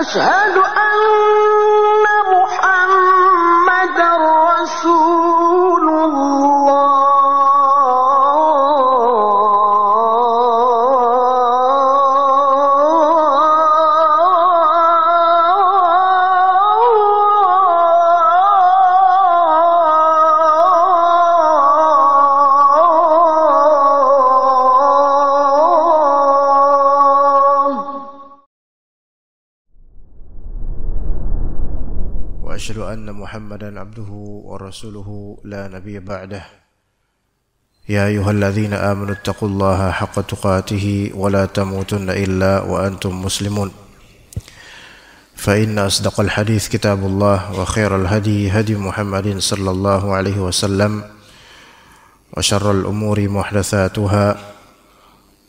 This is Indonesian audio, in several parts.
أشهد أن واشهد ان محمدا عبده ورسوله لا نبي بعده يا ايها الذين امنوا اتقوا الله حق تقاته ولا تموتن الا وانتم مسلمون فان اصدق الحديث كتاب الله وخير الهدي هدي محمد صلى الله عليه وسلم وشر الامور محدثاتها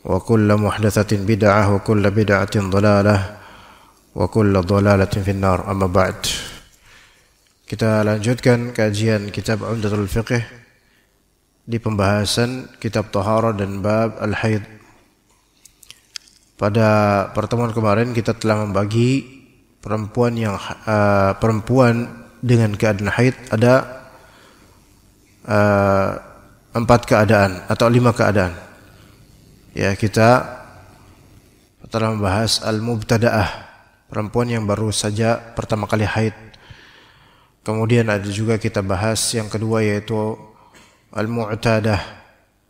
وكل محدثه بدعه وكل بدعه ضلاله وكل ضلالة في النار أما بعد Kita lanjutkan kajian kitab Umdatul Fiqh di pembahasan kitab Tahara dan bab Al-Haid. Pada pertemuan kemarin kita telah membagi perempuan yang uh, perempuan dengan keadaan haid ada uh, empat keadaan atau lima keadaan. Ya, kita telah membahas al-mubtada'ah, perempuan yang baru saja pertama kali haid. Kemudian ada juga kita bahas yang kedua yaitu al-mu'tadah,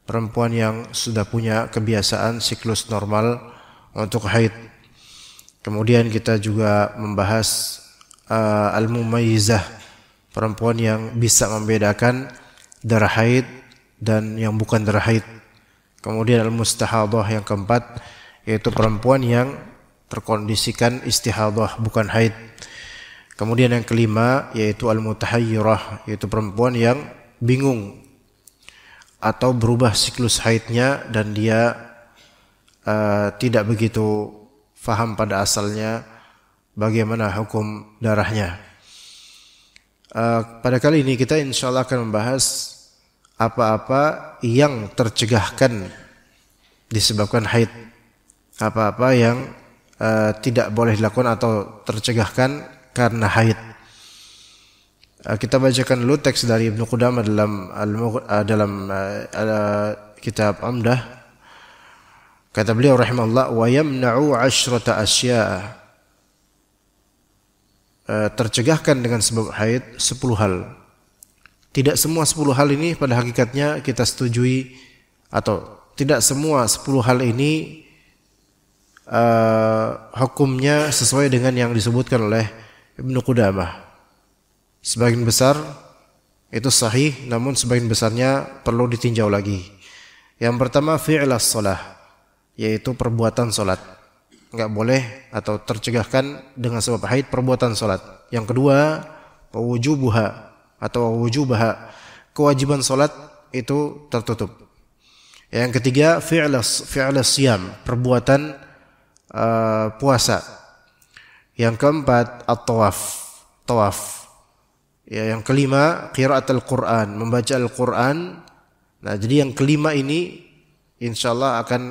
perempuan yang sudah punya kebiasaan siklus normal untuk haid. Kemudian kita juga membahas uh, al mumayizah perempuan yang bisa membedakan darah haid dan yang bukan darah haid. Kemudian al-mustahadah yang keempat yaitu perempuan yang terkondisikan istihadah bukan haid. Kemudian yang kelima yaitu al-mutahayyirah yaitu perempuan yang bingung atau berubah siklus haidnya dan dia uh, tidak begitu faham pada asalnya bagaimana hukum darahnya. Uh, pada kali ini kita insya Allah akan membahas apa-apa yang tercegahkan disebabkan haid, apa-apa yang uh, tidak boleh dilakukan atau tercegahkan karena haid. Eh, kita bacakan dulu teks dari Ibnu Qudamah dalam eh, dalam eh, kitab Amdah. Kata beliau rahimahullah wa yamna'u asyrata asya'a tercegahkan dengan sebab haid 10 hal. Tidak semua 10 hal ini pada hakikatnya kita setujui atau tidak semua 10 hal ini uh, hukumnya sesuai dengan yang disebutkan oleh Ibnu Qudamah. Sebagian besar itu sahih namun sebagian besarnya perlu ditinjau lagi. Yang pertama fi'il salah yaitu perbuatan solat Enggak boleh atau tercegahkan dengan sebab haid perbuatan solat. Yang kedua wujubuha atau wujubaha kewajiban solat itu tertutup. Yang ketiga fi'il fi'il siam perbuatan uh, puasa yang keempat at-tawaf. Tawaf. Ya, yang kelima qiraat al-Qur'an, membaca Al-Qur'an. Nah, jadi yang kelima ini insyaallah akan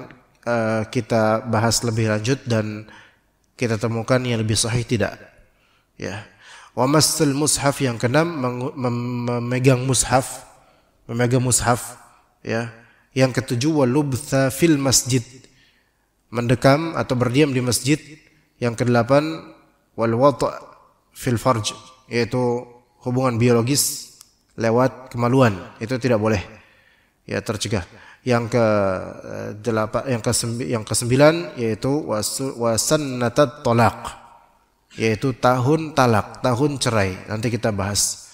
uh, kita bahas lebih lanjut dan kita temukan yang lebih sahih tidak. Ya. Wa masal mushaf yang keenam memegang mushaf, memegang mushaf ya. Yang ketujuh walubtha fil masjid mendekam atau berdiam di masjid. Yang kedelapan wal wata' fil farj yaitu hubungan biologis lewat kemaluan itu tidak boleh ya tercegah yang ke eh, delapan yang ke yang ke sembilan yaitu wasanatat tolak yaitu tahun talak tahun cerai nanti kita bahas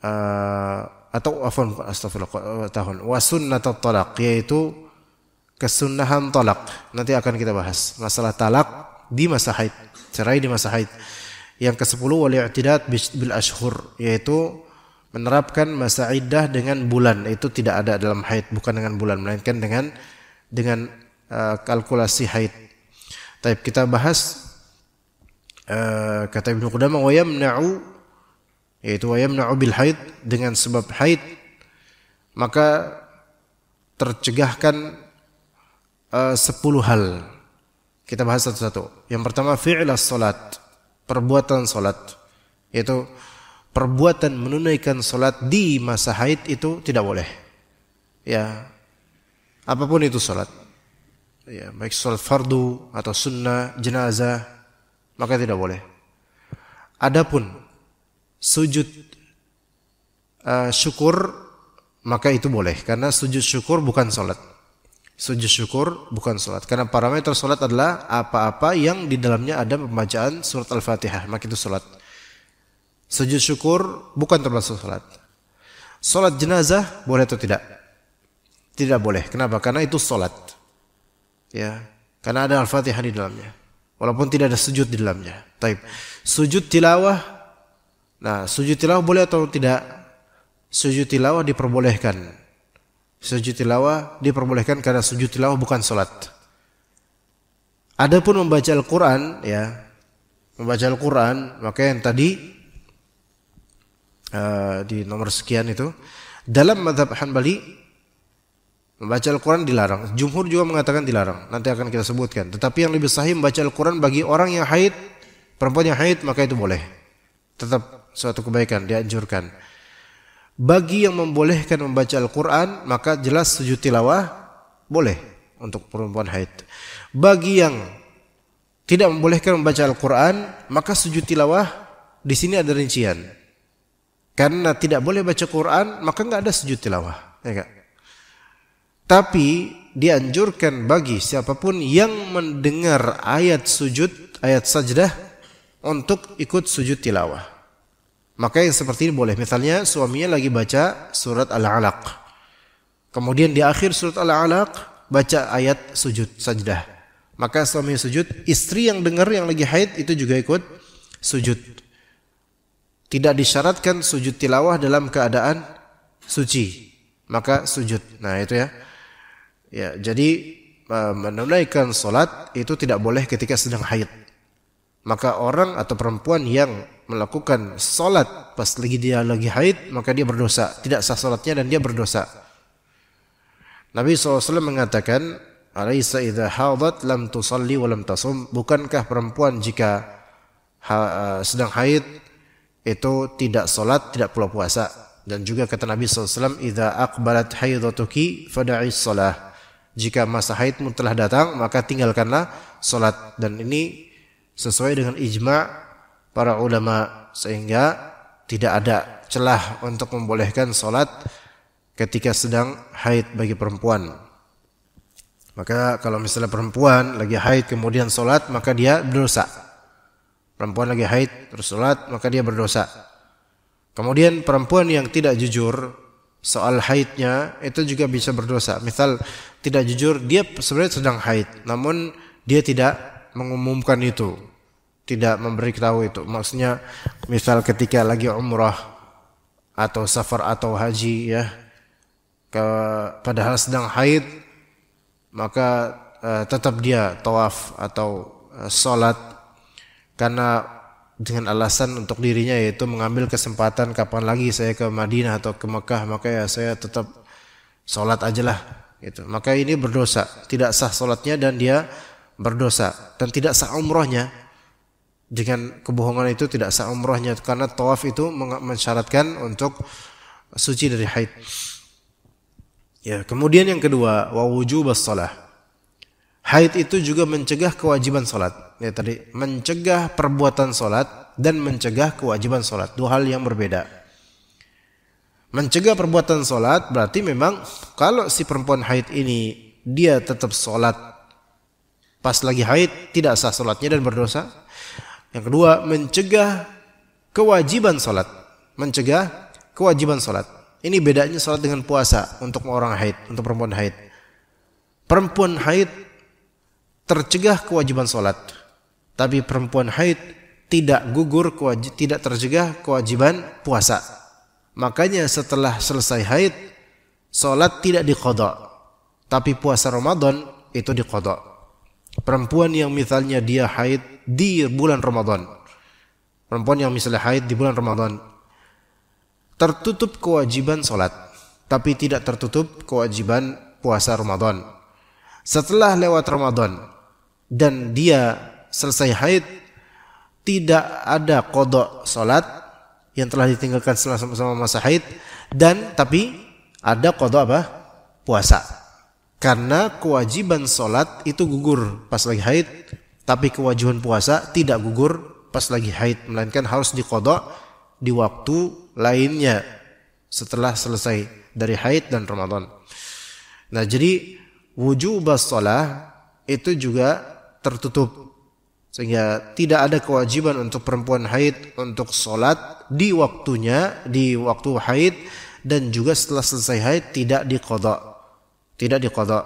eh, atau afon astagfirullah eh, tahun wasunnatat tolak yaitu kesunahan tolak nanti akan kita bahas masalah talak di masa haid. Cerai di masa haid. Yang ke-10 i'tidad bil ashur yaitu menerapkan masa iddah dengan bulan. Itu tidak ada dalam haid, bukan dengan bulan melainkan dengan dengan uh, kalkulasi haid. Taib kita bahas uh, kata Ibnu Qudamah wa yamna'u yaitu wa yamna'u bil haid dengan sebab haid maka tercegahkan eh, uh, 10 hal kita bahas satu-satu. Yang pertama fi'la salat, perbuatan salat. Yaitu perbuatan menunaikan salat di masa haid itu tidak boleh. Ya. Apapun itu salat. Ya, baik salat fardu atau sunnah, jenazah, maka tidak boleh. Adapun sujud uh, syukur maka itu boleh karena sujud syukur bukan salat. Sujud syukur bukan salat karena parameter salat adalah apa-apa yang di dalamnya ada pembacaan surat Al-Fatihah, maka itu salat. Sujud syukur bukan termasuk salat. Salat jenazah boleh atau tidak? Tidak boleh. Kenapa? Karena itu salat. Ya, karena ada Al-Fatihah di dalamnya. Walaupun tidak ada sujud di dalamnya. Taib. Sujud tilawah. Nah, sujud tilawah boleh atau tidak? Sujud tilawah diperbolehkan Sujud tilawah diperbolehkan karena sujud tilawah bukan salat. Adapun membaca Al-Qur'an ya, membaca Al-Qur'an maka yang tadi uh, di nomor sekian itu dalam madhab Hanbali membaca Al-Quran dilarang. Jumhur juga mengatakan dilarang. Nanti akan kita sebutkan. Tetapi yang lebih sahih membaca Al-Quran bagi orang yang haid, perempuan yang haid maka itu boleh. Tetap suatu kebaikan dianjurkan. Bagi yang membolehkan membaca Al-Quran, maka jelas sujud tilawah boleh untuk perempuan haid. Bagi yang tidak membolehkan membaca Al-Quran, maka sujud tilawah di sini ada rincian. Karena tidak boleh baca Quran, maka nggak ada sujud tilawah. Ya gak? Tapi dianjurkan bagi siapapun yang mendengar ayat sujud, ayat sajdah untuk ikut sujud tilawah. Maka yang seperti ini boleh. Misalnya suaminya lagi baca surat Al-Alaq. Kemudian di akhir surat Al-Alaq baca ayat sujud sajdah. Maka suami sujud, istri yang dengar yang lagi haid itu juga ikut sujud. Tidak disyaratkan sujud tilawah dalam keadaan suci. Maka sujud. Nah, itu ya. Ya, jadi e, menunaikan salat itu tidak boleh ketika sedang haid. Maka orang atau perempuan yang melakukan salat pas lagi dia lagi haid maka dia berdosa tidak sah salatnya dan dia berdosa Nabi saw mengatakan alaisa idza hadat lam tusalli wa lam tasum bukankah perempuan jika ha, uh, sedang haid itu tidak salat tidak pula puasa dan juga kata Nabi SAW idza aqbalat haidatuki fada'i solah jika masa haidmu telah datang maka tinggalkanlah salat dan ini sesuai dengan ijma' para ulama sehingga tidak ada celah untuk membolehkan salat ketika sedang haid bagi perempuan. Maka kalau misalnya perempuan lagi haid kemudian salat maka dia berdosa. Perempuan lagi haid terus salat maka dia berdosa. Kemudian perempuan yang tidak jujur soal haidnya itu juga bisa berdosa. Misal tidak jujur dia sebenarnya sedang haid namun dia tidak mengumumkan itu tidak memberitahu itu. Maksudnya misal ketika lagi umrah atau safar atau haji ya ke padahal sedang haid maka uh, tetap dia tawaf atau uh, eh, salat karena dengan alasan untuk dirinya yaitu mengambil kesempatan kapan lagi saya ke Madinah atau ke Mekah maka ya saya tetap salat ajalah gitu. Maka ini berdosa, tidak sah salatnya dan dia berdosa dan tidak sah umrohnya dengan kebohongan itu tidak sah umrohnya karena tawaf itu mensyaratkan untuk suci dari haid. Ya, kemudian yang kedua, wa wujubas shalah. Haid itu juga mencegah kewajiban salat. Ya tadi mencegah perbuatan salat dan mencegah kewajiban salat, dua hal yang berbeda. Mencegah perbuatan salat berarti memang kalau si perempuan haid ini dia tetap salat pas lagi haid tidak sah salatnya dan berdosa yang kedua, mencegah kewajiban salat. Mencegah kewajiban salat. Ini bedanya salat dengan puasa untuk orang haid, untuk perempuan haid. Perempuan haid tercegah kewajiban salat. Tapi perempuan haid tidak gugur tidak tercegah kewajiban puasa. Makanya setelah selesai haid, salat tidak dikodok Tapi puasa Ramadan itu dikodok Perempuan yang misalnya dia haid di bulan Ramadan. Perempuan yang misalnya haid di bulan Ramadan. Tertutup kewajiban sholat, tapi tidak tertutup kewajiban puasa Ramadan. Setelah lewat Ramadan dan dia selesai haid, tidak ada kodok sholat yang telah ditinggalkan selama masa haid dan tapi ada kodok apa puasa karena kewajiban sholat itu gugur pas lagi haid tapi kewajiban puasa tidak gugur pas lagi haid, melainkan harus dikodok di waktu lainnya setelah selesai dari haid dan Ramadan. Nah jadi wujub sholat itu juga tertutup sehingga tidak ada kewajiban untuk perempuan haid untuk sholat di waktunya di waktu haid dan juga setelah selesai haid tidak dikodok tidak dikodok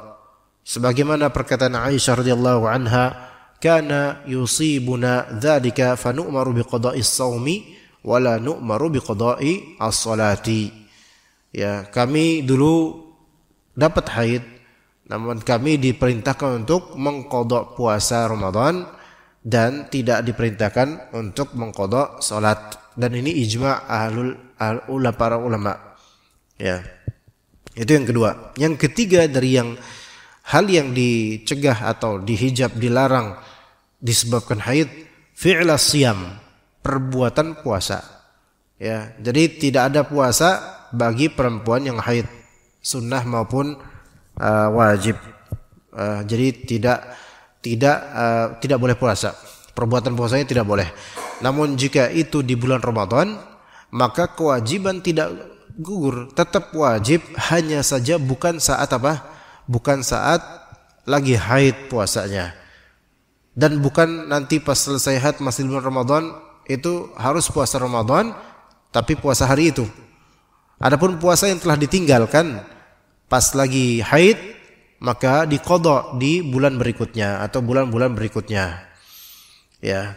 sebagaimana perkataan Aisyah radhiyallahu anha kana yusibuna dzalika fa nu'maru bi ولا saumi wala nu'maru Ya, kami dulu dapat haid namun kami diperintahkan untuk mengkodok puasa Ramadan dan tidak diperintahkan untuk mengkodok salat dan ini ijma ahlul ulama para ulama ya itu yang kedua yang ketiga dari yang hal yang dicegah atau dihijab dilarang disebabkan haid fi'la siam perbuatan puasa ya jadi tidak ada puasa bagi perempuan yang haid sunnah maupun uh, wajib uh, jadi tidak tidak uh, tidak boleh puasa perbuatan puasanya tidak boleh namun jika itu di bulan Ramadan maka kewajiban tidak gugur tetap wajib hanya saja bukan saat apa bukan saat lagi haid puasanya dan bukan nanti pas selesai haid masih bulan Ramadan itu harus puasa Ramadan tapi puasa hari itu. Adapun puasa yang telah ditinggalkan pas lagi haid maka dikodok di bulan berikutnya atau bulan-bulan berikutnya. Ya.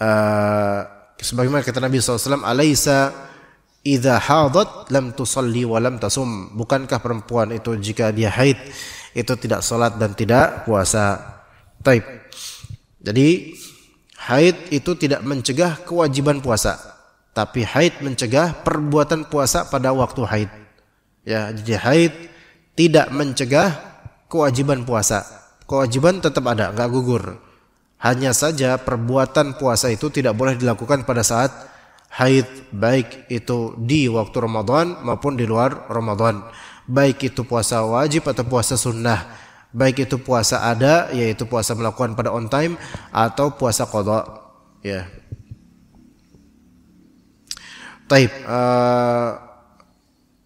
Uh, sebagaimana kata Nabi SAW, Alaisa idha hadat lam tusalli wa lam tasum. Bukankah perempuan itu jika dia haid itu tidak sholat dan tidak puasa. Taib. Jadi haid itu tidak mencegah kewajiban puasa, tapi haid mencegah perbuatan puasa pada waktu haid. Ya, jadi haid tidak mencegah kewajiban puasa. Kewajiban tetap ada, nggak gugur. Hanya saja perbuatan puasa itu tidak boleh dilakukan pada saat haid, baik itu di waktu Ramadan maupun di luar Ramadan. Baik itu puasa wajib atau puasa sunnah baik itu puasa ada yaitu puasa melakukan pada on time atau puasa qada ya Taib uh,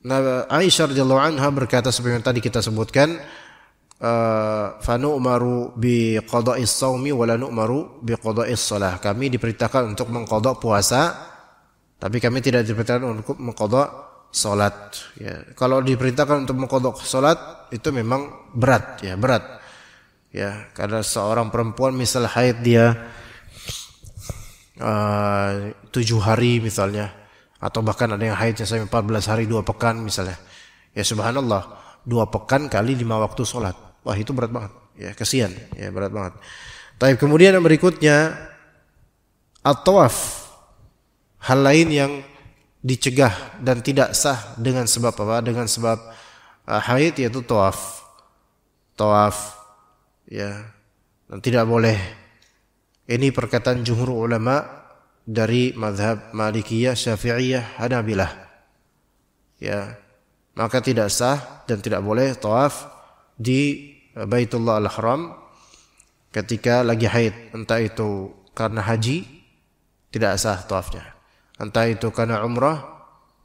nah, Aisyah radhiyallahu anha berkata seperti yang tadi kita sebutkan uh, eh, fanu bi qada'is saumi wala nu'maru bi qada'is shalah kami diperintahkan untuk mengqada puasa tapi kami tidak diperintahkan untuk mengqada Sholat, ya. Kalau diperintahkan untuk mengkodok sholat itu memang berat ya, berat. Ya, karena seorang perempuan misal haid dia eh, tujuh hari misalnya atau bahkan ada yang haidnya sampai belas hari dua pekan misalnya. Ya subhanallah, dua pekan kali lima waktu sholat, Wah, itu berat banget. Ya, kesian. Ya, berat banget. Tapi kemudian yang berikutnya at Hal lain yang dicegah dan tidak sah dengan sebab apa? Dengan sebab uh, haid yaitu tawaf. Tawaf ya. Dan tidak boleh. Ini perkataan jumhur ulama dari mazhab Malikiyah, Syafi'iyah, Hanabilah. Ya. Maka tidak sah dan tidak boleh tawaf di uh, Baitullah Al-Haram ketika lagi haid, entah itu karena haji tidak sah tawafnya. Entah itu karena umrah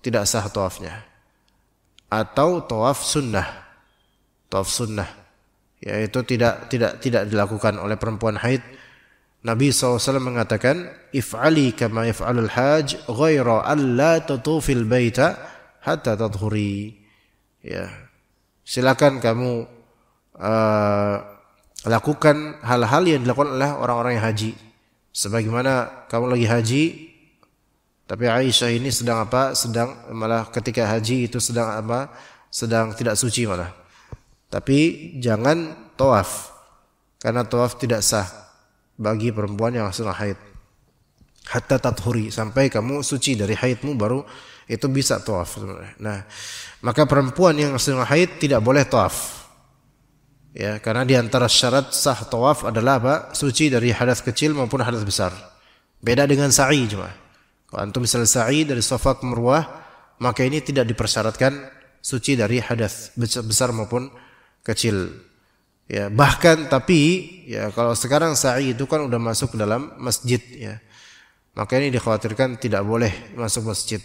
tidak sah tawafnya. Atau tawaf sunnah. Tawaf sunnah. Yaitu tidak tidak tidak dilakukan oleh perempuan haid. Nabi SAW mengatakan, If'ali kama yif'alul haj ghaira alla tatufil baita hatta tadhuri. Ya. Silakan kamu uh, lakukan hal-hal yang dilakukan oleh orang-orang yang haji. Sebagaimana kamu lagi haji, tapi Aisyah ini sedang apa? Sedang malah ketika haji itu sedang apa? Sedang tidak suci malah. Tapi jangan tawaf. Karena tawaf tidak sah bagi perempuan yang sedang haid. Hatta tathuri sampai kamu suci dari haidmu baru itu bisa tawaf Nah, maka perempuan yang sedang haid tidak boleh tawaf. Ya, karena di antara syarat sah tawaf adalah apa? Suci dari hadas kecil maupun hadas besar. Beda dengan sa'i cuma. Kalau antum sa'i dari sofa ke merwah, maka ini tidak dipersyaratkan suci dari hadas besar maupun kecil. Ya, bahkan tapi ya kalau sekarang sa'i itu kan udah masuk ke dalam masjid ya. Maka ini dikhawatirkan tidak boleh masuk masjid.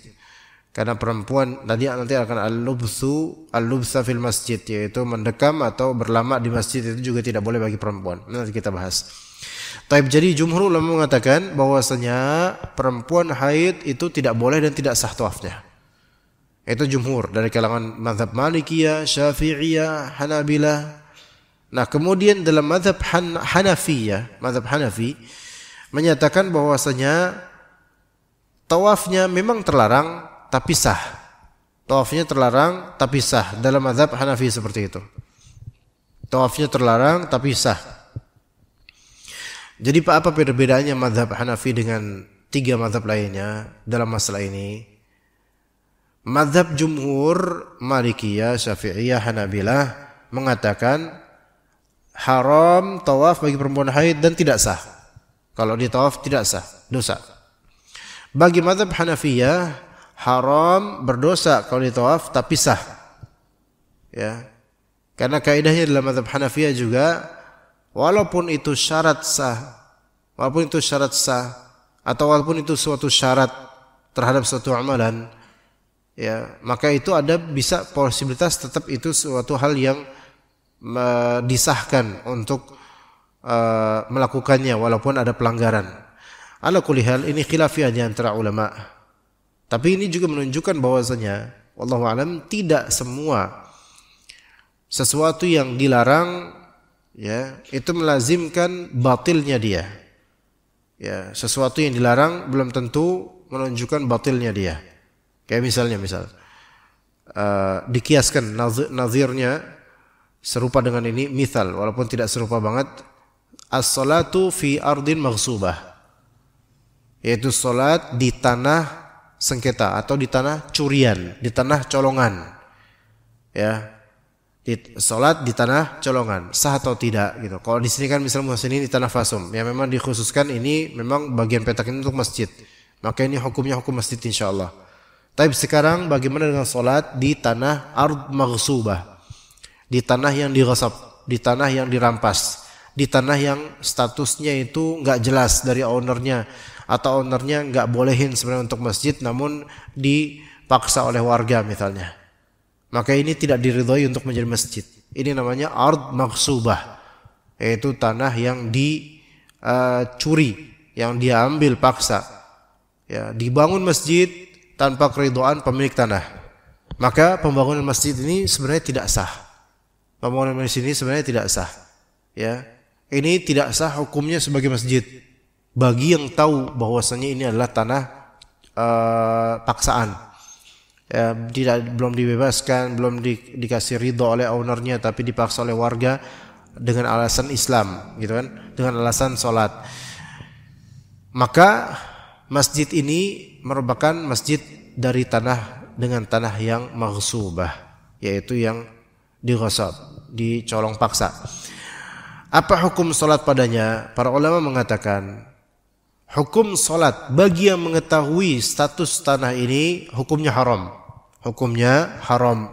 Karena perempuan tadi nanti akan al-lubsu al-lubsa fil masjid yaitu mendekam atau berlama di masjid itu juga tidak boleh bagi perempuan. Nanti kita bahas. Taib jadi jumhur ulama mengatakan bahwasanya perempuan haid itu tidak boleh dan tidak sah tawafnya. Itu jumhur dari kalangan mazhab Malikiyah, Syafi'iyah, hanabila. Nah, kemudian dalam mazhab Han Hanafiyah, mazhab Hanafi menyatakan bahwasanya tawafnya memang terlarang tapi sah. Tawafnya terlarang tapi sah dalam mazhab Hanafi seperti itu. Tawafnya terlarang tapi sah. Jadi Pak apa perbedaannya madhab Hanafi dengan tiga madhab lainnya dalam masalah ini? madhab jumhur Malikiyah, Syafi'iyah, Hanabilah mengatakan haram tawaf bagi perempuan haid dan tidak sah. Kalau ditawaf tidak sah, dosa. Bagi madhab Hanafiyah haram berdosa kalau ditawaf tapi sah. Ya. Karena kaidahnya dalam madhab Hanafiyah juga walaupun itu syarat sah, walaupun itu syarat sah atau walaupun itu suatu syarat terhadap suatu amalan, ya maka itu ada bisa posibilitas tetap itu suatu hal yang disahkan untuk uh, melakukannya walaupun ada pelanggaran. Ala kulihal ini khilafiyah di antara ulama. Tapi ini juga menunjukkan bahwasanya Allah alam tidak semua sesuatu yang dilarang ya itu melazimkan batilnya dia ya sesuatu yang dilarang belum tentu menunjukkan batilnya dia kayak misalnya misal uh, dikiaskan nazirnya serupa dengan ini misal walaupun tidak serupa banget as-salatu fi ardin maghsubah yaitu salat di tanah sengketa atau di tanah curian, di tanah colongan. Ya di salat di tanah colongan sah atau tidak gitu. Kalau di sini kan misal ini di tanah fasum ya memang dikhususkan ini memang bagian petak ini untuk masjid. Maka ini hukumnya hukum masjid insya Allah. Tapi sekarang bagaimana dengan salat di tanah ard maghsubah? Di tanah yang dighasab, di tanah yang dirampas, di tanah yang statusnya itu nggak jelas dari ownernya atau ownernya nggak bolehin sebenarnya untuk masjid namun dipaksa oleh warga misalnya maka ini tidak diridhoi untuk menjadi masjid. Ini namanya ard maksubah, yaitu tanah yang dicuri, eh, uh, yang diambil paksa. Ya, dibangun masjid tanpa keridoan pemilik tanah. Maka pembangunan masjid ini sebenarnya tidak sah. Pembangunan masjid ini sebenarnya tidak sah. Ya, ini tidak sah hukumnya sebagai masjid. Bagi yang tahu bahwasanya ini adalah tanah uh, paksaan ya, tidak belum dibebaskan, belum di, dikasih ridho oleh ownernya tapi dipaksa oleh warga dengan alasan Islam, gitu kan? Dengan alasan sholat. Maka masjid ini merupakan masjid dari tanah dengan tanah yang maghsubah, yaitu yang digosok, dicolong paksa. Apa hukum sholat padanya? Para ulama mengatakan Hukum salat bagi yang mengetahui status tanah ini hukumnya haram. Hukumnya haram.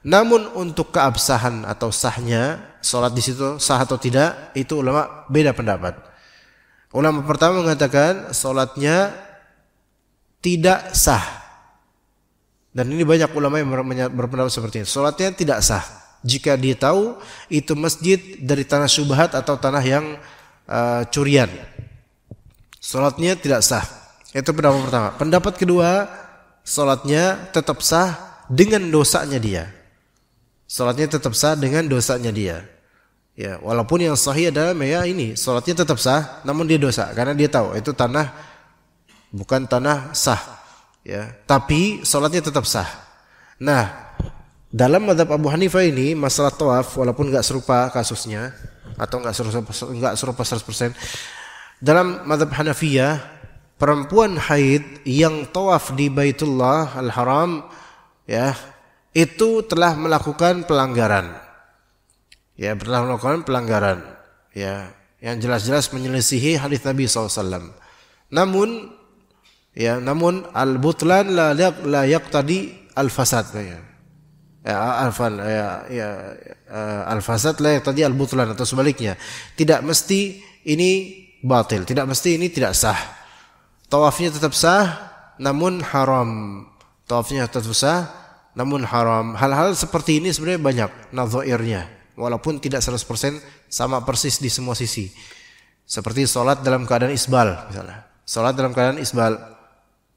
Namun untuk keabsahan atau sahnya salat di situ sah atau tidak itu ulama beda pendapat. Ulama pertama mengatakan salatnya tidak sah. Dan ini banyak ulama yang berpendapat seperti ini. Salatnya tidak sah jika dia tahu itu masjid dari tanah subhat atau tanah yang uh, curian Sholatnya tidak sah. Itu pendapat pertama. Pendapat kedua, sholatnya tetap sah dengan dosanya dia. Sholatnya tetap sah dengan dosanya dia. Ya, walaupun yang sahih adalah ya ini, sholatnya tetap sah, namun dia dosa karena dia tahu itu tanah bukan tanah sah. Ya, tapi sholatnya tetap sah. Nah, dalam madhab Abu Hanifah ini masalah tawaf walaupun nggak serupa kasusnya atau nggak serupa nggak serupa 100%, dalam madhab Hanafiyah, perempuan haid yang tawaf di Baitullah Al-Haram ya, itu telah melakukan pelanggaran. Ya, telah melakukan pelanggaran. Ya, yang jelas-jelas menyelisihi hadis Nabi SAW. Namun ya, namun al-butlan la layak la yaqtadi al-fasad. Ya. Ya, alfan ya, ya, ya al-fasad layak tadi al-butlan atau sebaliknya. Tidak mesti ini batil. Tidak mesti ini tidak sah. Tawafnya tetap sah namun haram. Tawafnya tetap sah namun haram. Hal-hal seperti ini sebenarnya banyak nazoirnya. walaupun tidak 100% sama persis di semua sisi. Seperti sholat dalam keadaan isbal misalnya. sholat dalam keadaan isbal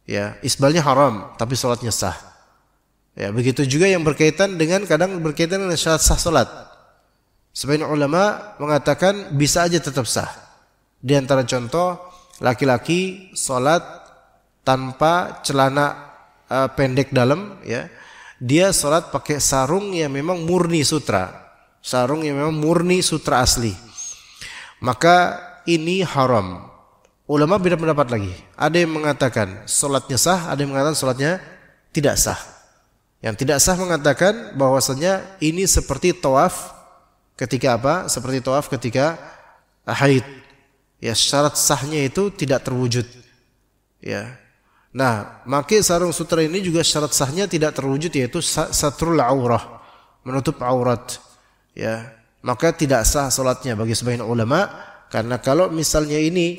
ya, isbalnya haram tapi sholatnya sah. Ya, begitu juga yang berkaitan dengan kadang berkaitan dengan syarat sah sholat Sebagian ulama mengatakan bisa aja tetap sah. Di antara contoh laki-laki salat tanpa celana uh, pendek dalam ya. Dia salat pakai sarung yang memang murni sutra. Sarung yang memang murni sutra asli. Maka ini haram. Ulama beda pendapat lagi. Ada yang mengatakan salatnya sah, ada yang mengatakan salatnya tidak sah. Yang tidak sah mengatakan bahwasanya ini seperti tawaf ketika apa? Seperti tawaf ketika haid ya syarat sahnya itu tidak terwujud ya nah maka sarung sutra ini juga syarat sahnya tidak terwujud yaitu satrul aurah menutup aurat ya maka tidak sah salatnya bagi sebagian ulama karena kalau misalnya ini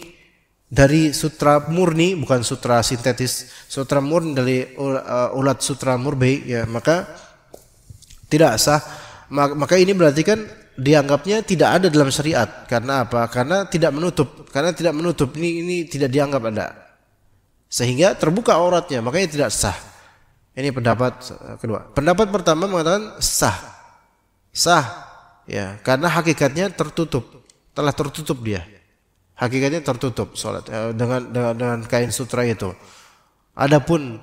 dari sutra murni bukan sutra sintetis sutra murni dari uh, ulat sutra murbei ya maka tidak sah maka ini berarti kan dianggapnya tidak ada dalam syariat karena apa? Karena tidak menutup, karena tidak menutup ini ini tidak dianggap ada. Sehingga terbuka auratnya, makanya tidak sah. Ini pendapat eh, kedua. Pendapat pertama mengatakan sah. Sah. Ya, karena hakikatnya tertutup. Telah tertutup dia. Hakikatnya tertutup salat eh, dengan, dengan dengan kain sutra itu. Adapun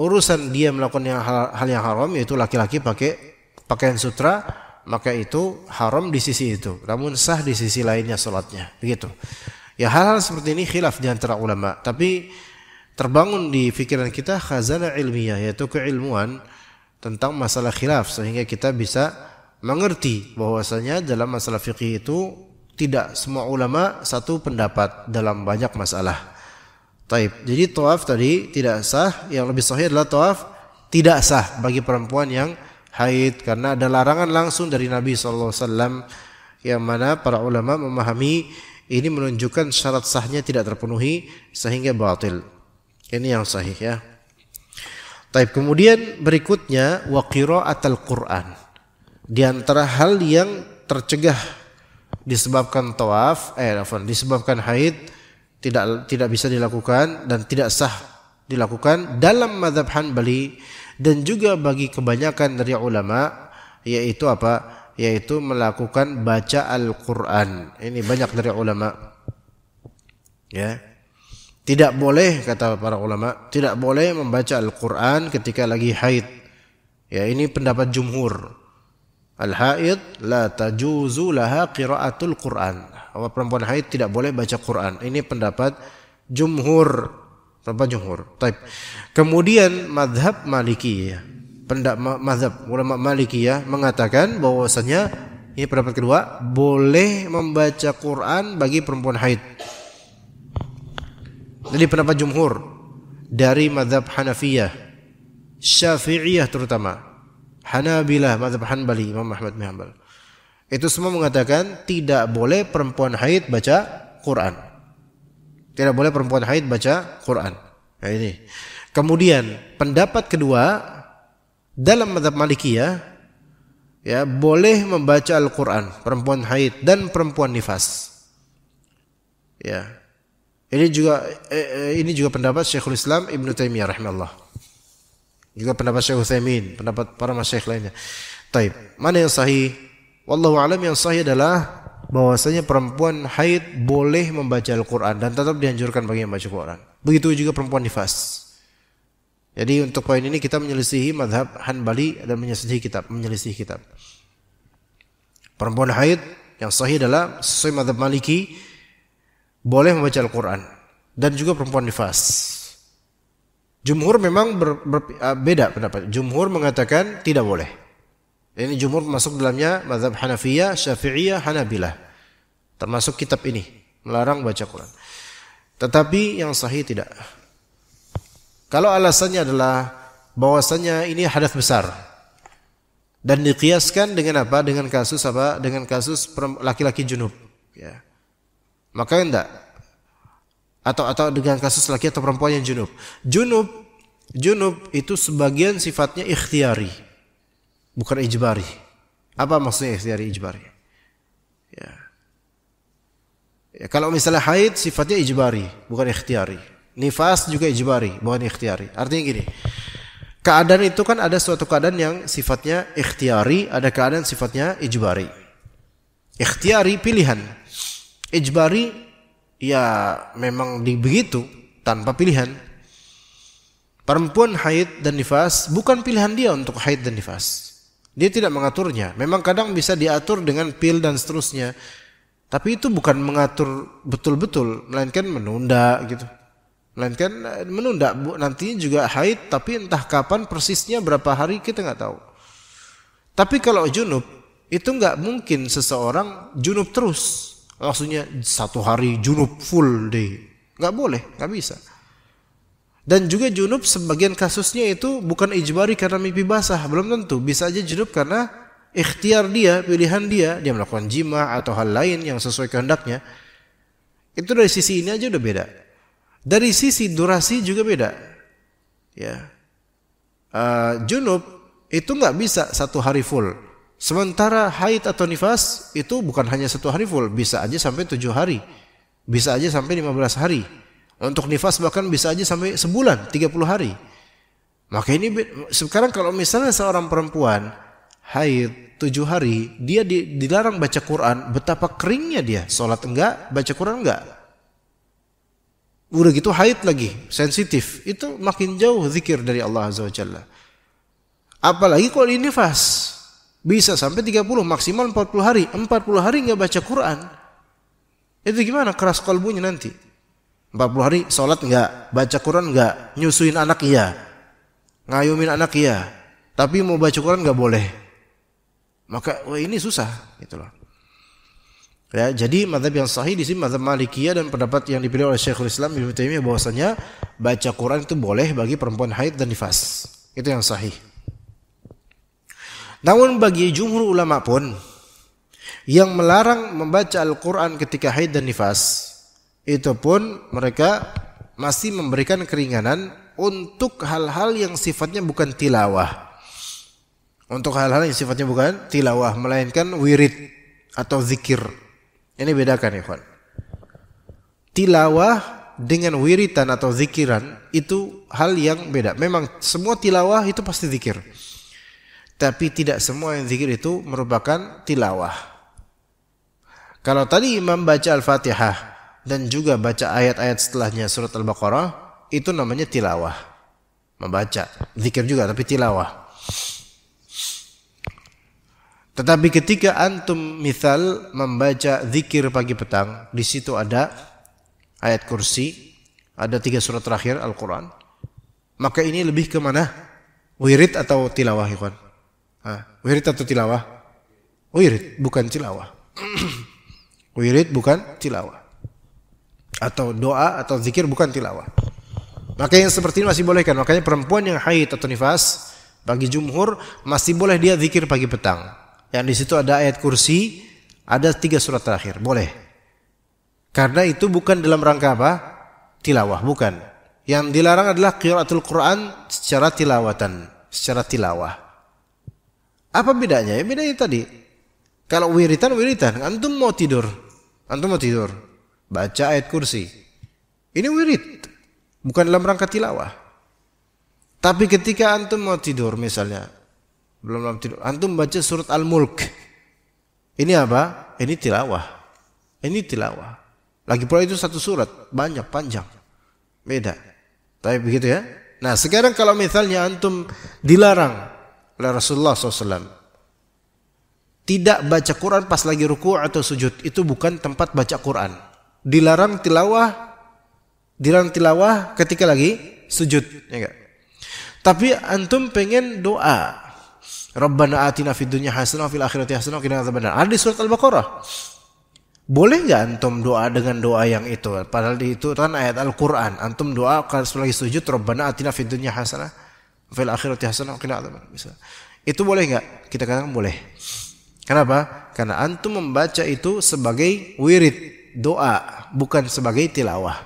urusan dia melakukan yang hal, hal yang haram yaitu laki-laki pakai pakaian sutra maka itu haram di sisi itu namun sah di sisi lainnya sholatnya begitu ya hal-hal seperti ini khilaf di antara ulama tapi terbangun di pikiran kita khazanah ilmiah yaitu keilmuan tentang masalah khilaf sehingga kita bisa mengerti bahwasanya dalam masalah fikih itu tidak semua ulama satu pendapat dalam banyak masalah. Taib. Jadi tawaf tadi tidak sah, yang lebih sahih adalah tawaf tidak sah bagi perempuan yang haid karena ada larangan langsung dari Nabi SAW yang mana para ulama memahami ini menunjukkan syarat sahnya tidak terpenuhi sehingga batil. Ini yang sahih ya. Taib kemudian berikutnya waqiro atal Quran. Di antara hal yang tercegah disebabkan tawaf, eh disebabkan haid tidak tidak bisa dilakukan dan tidak sah dilakukan dalam madhab Hanbali dan juga bagi kebanyakan dari ulama yaitu apa? yaitu melakukan baca Al-Qur'an. Ini banyak dari ulama. Ya. Tidak boleh kata para ulama, tidak boleh membaca Al-Qur'an ketika lagi haid. Ya, ini pendapat jumhur. Al-haid la tajuzu laha qiraatul Qur'an. Orang perempuan haid tidak boleh baca Qur'an. Ini pendapat jumhur tanpa jumhur. Taib. Kemudian madhab ya. pendak madhab ulama maliki ya mengatakan bahwasanya ini pendapat kedua boleh membaca Quran bagi perempuan haid. Jadi pendapat jumhur dari madhab Hanafiyah, Syafi'iyah terutama, Hanabilah, madhab Hanbali, Imam Muhammad bin Hanbal. Itu semua mengatakan tidak boleh perempuan haid baca Quran. Tidak boleh perempuan haid baca Quran. Nah ini. Kemudian pendapat kedua dalam madhab Malikiyah ya boleh membaca Al-Quran perempuan haid dan perempuan nifas. Ya. Ini juga eh, eh, ini juga pendapat Syekhul Islam Ibn Taimiyah rahimahullah. Juga pendapat Syekh Utsaimin, pendapat para masyayikh lainnya. Taib. Mana yang sahih? Wallahu alam yang sahih adalah bahwasanya perempuan haid boleh membaca Al-Quran dan tetap dianjurkan bagi yang membaca Al-Quran. Begitu juga perempuan nifas. Jadi untuk poin ini kita menyelisihi madhab Hanbali dan menyelisihi kitab, menyelisihi kitab. Perempuan haid yang sahih adalah sesuai madhab Maliki boleh membaca Al-Quran dan juga perempuan nifas. Jumhur memang ber, ber, uh, beda pendapat. Jumhur mengatakan tidak boleh. Ini jumhur masuk dalamnya mazhab Hanafiyah, Syafi'iyah, Hanabilah. Termasuk kitab ini melarang baca Quran. Tetapi yang sahih tidak. Kalau alasannya adalah bahwasanya ini hadas besar dan dikiaskan dengan apa? Dengan kasus apa? Dengan kasus laki-laki junub, ya. Maka enggak atau atau dengan kasus laki atau perempuan yang junub. Junub junub itu sebagian sifatnya ikhtiari bukan ijbari. Apa maksudnya ikhtiari ijbari? Ya. ya. Kalau misalnya haid sifatnya ijbari, bukan ikhtiari. Nifas juga ijbari, bukan ikhtiari. Artinya gini, keadaan itu kan ada suatu keadaan yang sifatnya ikhtiari, ada keadaan sifatnya ijbari. Ikhtiari pilihan. Ijbari ya memang di begitu tanpa pilihan. Perempuan haid dan nifas bukan pilihan dia untuk haid dan nifas. Dia tidak mengaturnya. Memang kadang bisa diatur dengan pil dan seterusnya. Tapi itu bukan mengatur betul-betul, melainkan menunda gitu. Melainkan eh, menunda bu, nantinya juga haid tapi entah kapan persisnya berapa hari kita nggak tahu. Tapi kalau junub itu nggak mungkin seseorang junub terus. Maksudnya satu hari junub full day. Nggak boleh, nggak bisa. Dan juga junub sebagian kasusnya itu bukan ijbari karena mimpi basah, belum tentu. Bisa aja junub karena ikhtiar dia, pilihan dia, dia melakukan jima atau hal lain yang sesuai kehendaknya. Itu dari sisi ini aja udah beda. Dari sisi durasi juga beda. Ya. Uh, junub itu nggak bisa satu hari full. Sementara haid atau nifas itu bukan hanya satu hari full, bisa aja sampai tujuh hari, bisa aja sampai lima belas hari. Untuk nifas bahkan bisa aja sampai sebulan, 30 hari. Maka ini sekarang kalau misalnya seorang perempuan haid tujuh hari, dia dilarang baca Quran, betapa keringnya dia. Sholat enggak, baca Quran enggak. Udah gitu haid lagi, sensitif. Itu makin jauh zikir dari Allah Azza wa Jalla. Apalagi kalau di nifas. Bisa sampai 30, maksimal 40 hari. 40 hari enggak baca Quran. Itu gimana keras kalbunya nanti? 40 hari sholat enggak, baca Quran enggak, nyusuin anak iya, ngayumin anak iya, tapi mau baca Quran enggak boleh. Maka wah ini susah gitu loh. Ya, jadi madhab yang sahih di sini madhab Malikiyah dan pendapat yang dipilih oleh Syekhul Islam Ibnu Taimiyah bahwasanya baca Quran itu boleh bagi perempuan haid dan nifas. Itu yang sahih. Namun bagi jumhur ulama pun yang melarang membaca Al-Qur'an ketika haid dan nifas itu pun mereka masih memberikan keringanan untuk hal-hal yang sifatnya bukan tilawah. Untuk hal-hal yang sifatnya bukan tilawah, melainkan wirid atau zikir. Ini bedakan ya, kawan. Tilawah dengan wiritan atau zikiran itu hal yang beda. Memang semua tilawah itu pasti zikir. Tapi tidak semua yang zikir itu merupakan tilawah. Kalau tadi imam baca Al-Fatihah, dan juga baca ayat-ayat setelahnya surat Al-Baqarah itu namanya tilawah. Membaca, zikir juga tapi tilawah. Tetapi ketika antum misal membaca zikir pagi petang, di situ ada ayat kursi, ada tiga surat terakhir Al-Quran. Maka ini lebih ke mana? Wirid atau tilawah, ikhwan? kan? wirid atau tilawah? Wirid, bukan tilawah. wirid bukan tilawah atau doa atau zikir bukan tilawah. Maka yang seperti ini masih boleh kan? Makanya perempuan yang haid atau nifas bagi jumhur masih boleh dia zikir pagi petang. Yang di situ ada ayat kursi, ada tiga surat terakhir, boleh. Karena itu bukan dalam rangka apa? Tilawah, bukan. Yang dilarang adalah qiraatul Quran secara tilawatan, secara tilawah. Apa bedanya? Ya bedanya tadi. Kalau wiritan wiritan, antum mau tidur, antum mau tidur, baca ayat kursi. Ini wirid, bukan dalam rangka tilawah. Tapi ketika antum mau tidur misalnya, belum lama tidur, antum baca surat Al-Mulk. Ini apa? Ini tilawah. Ini tilawah. Lagi pula itu satu surat, banyak panjang. Beda. Tapi begitu ya. Nah sekarang kalau misalnya antum dilarang oleh Rasulullah SAW tidak baca Quran pas lagi ruku atau sujud itu bukan tempat baca Quran dilarang tilawah dilarang tilawah ketika lagi sujud ya enggak tapi antum pengen doa Rabbana atina fid dunya hasanah fil akhirati hasanah qina adzabannar. Ada di surat Al-Baqarah. Boleh enggak antum doa dengan doa yang itu? Padahal di itu kan ayat Al-Qur'an. Antum doa kalau lagi sujud Rabbana atina fid dunya hasanah fil akhirati hasanah qina adzabannar. Bisa. Itu boleh enggak? Kita katakan boleh. Kenapa? Karena antum membaca itu sebagai wirid doa, bukan sebagai tilawah.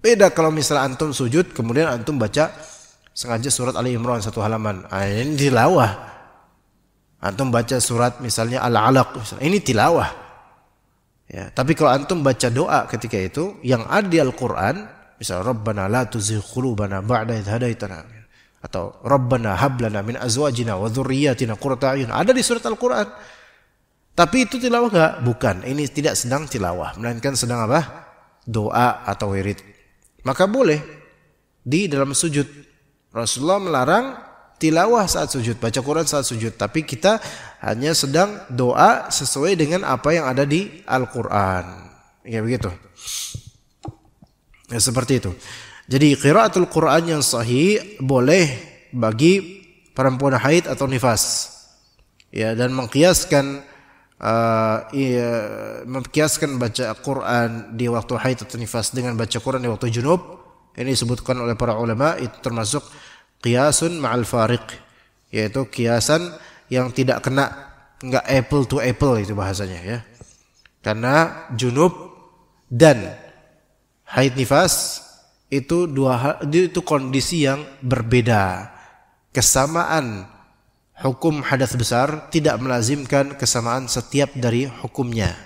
Beda kalau misalnya antum sujud kemudian antum baca sengaja surat Ali Imran satu halaman. Nah, ini tilawah. Antum baca surat misalnya Al-Alaq Ini tilawah. Ya, tapi kalau antum baca doa ketika itu yang ada di Al-Qur'an, misalnya Rabbana la tuzigh qulubana ba'da idh hadaitana atau Rabbana hab lana min azwajina wa dzurriyyatina qurrata ayun. Ada di surat Al-Qur'an. Tapi itu tilawah enggak? Bukan. Ini tidak sedang tilawah, melainkan sedang apa? Doa atau wirid. Maka boleh di dalam sujud. Rasulullah melarang tilawah saat sujud, baca Quran saat sujud, tapi kita hanya sedang doa sesuai dengan apa yang ada di Al-Qur'an. Ya begitu. Ya seperti itu. Jadi qiraatul Quran yang sahih boleh bagi perempuan haid atau nifas. Ya dan mengkiaskan uh, eh, ia memkiaskan baca Quran di waktu haid atau nifas dengan baca Quran di waktu junub ini disebutkan oleh para ulama itu termasuk qiyasun ma'al fariq yaitu kiasan yang tidak kena enggak apple to apple itu bahasanya ya karena junub dan haid nifas itu dua hal itu kondisi yang berbeda kesamaan hukum hadas besar tidak melazimkan kesamaan setiap dari hukumnya.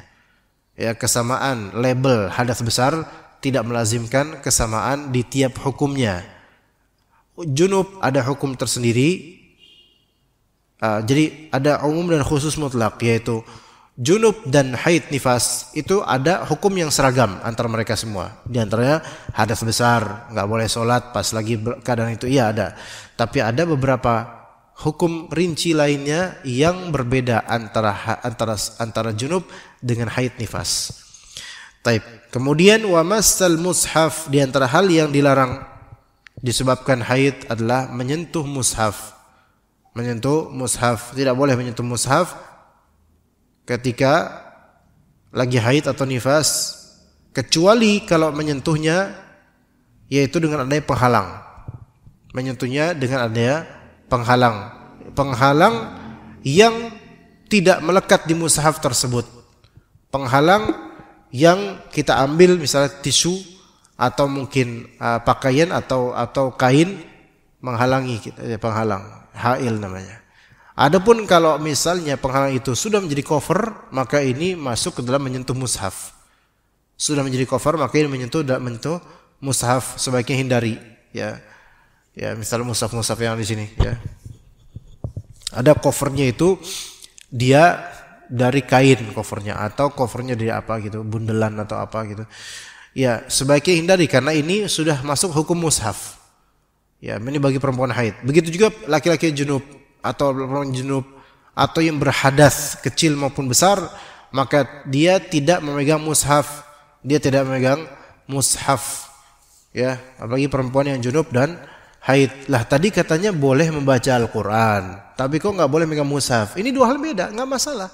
Ya, kesamaan label hadas besar tidak melazimkan kesamaan di tiap hukumnya. Junub ada hukum tersendiri. Uh, jadi ada umum dan khusus mutlak yaitu junub dan haid nifas itu ada hukum yang seragam antar mereka semua. Di antaranya hadas besar, nggak boleh sholat pas lagi keadaan itu iya ada. Tapi ada beberapa hukum rinci lainnya yang berbeda antara antara antara junub dengan haid nifas. Taib. Kemudian wa masal mushaf di antara hal yang dilarang disebabkan haid adalah menyentuh mushaf. Menyentuh mushaf, tidak boleh menyentuh mushaf ketika lagi haid atau nifas kecuali kalau menyentuhnya yaitu dengan adanya penghalang. Menyentuhnya dengan adanya penghalang penghalang yang tidak melekat di mushaf tersebut penghalang yang kita ambil misalnya tisu atau mungkin uh, pakaian atau atau kain menghalangi kita ya, penghalang hail namanya Adapun kalau misalnya penghalang itu sudah menjadi cover, maka ini masuk ke dalam menyentuh mushaf. Sudah menjadi cover, maka ini menyentuh dan menyentuh mushaf sebaiknya hindari, ya ya misalnya musaf-musaf yang di sini ya ada covernya itu dia dari kain covernya atau covernya dari apa gitu bundelan atau apa gitu ya sebaiknya hindari karena ini sudah masuk hukum mushaf ya ini bagi perempuan haid begitu juga laki-laki junub atau perempuan junub atau yang berhadas kecil maupun besar maka dia tidak memegang mushaf dia tidak memegang mushaf ya apalagi perempuan yang junub dan haid. Lah tadi katanya boleh membaca Al-Quran. Tapi kok nggak boleh megang mushaf? Ini dua hal beda, nggak masalah.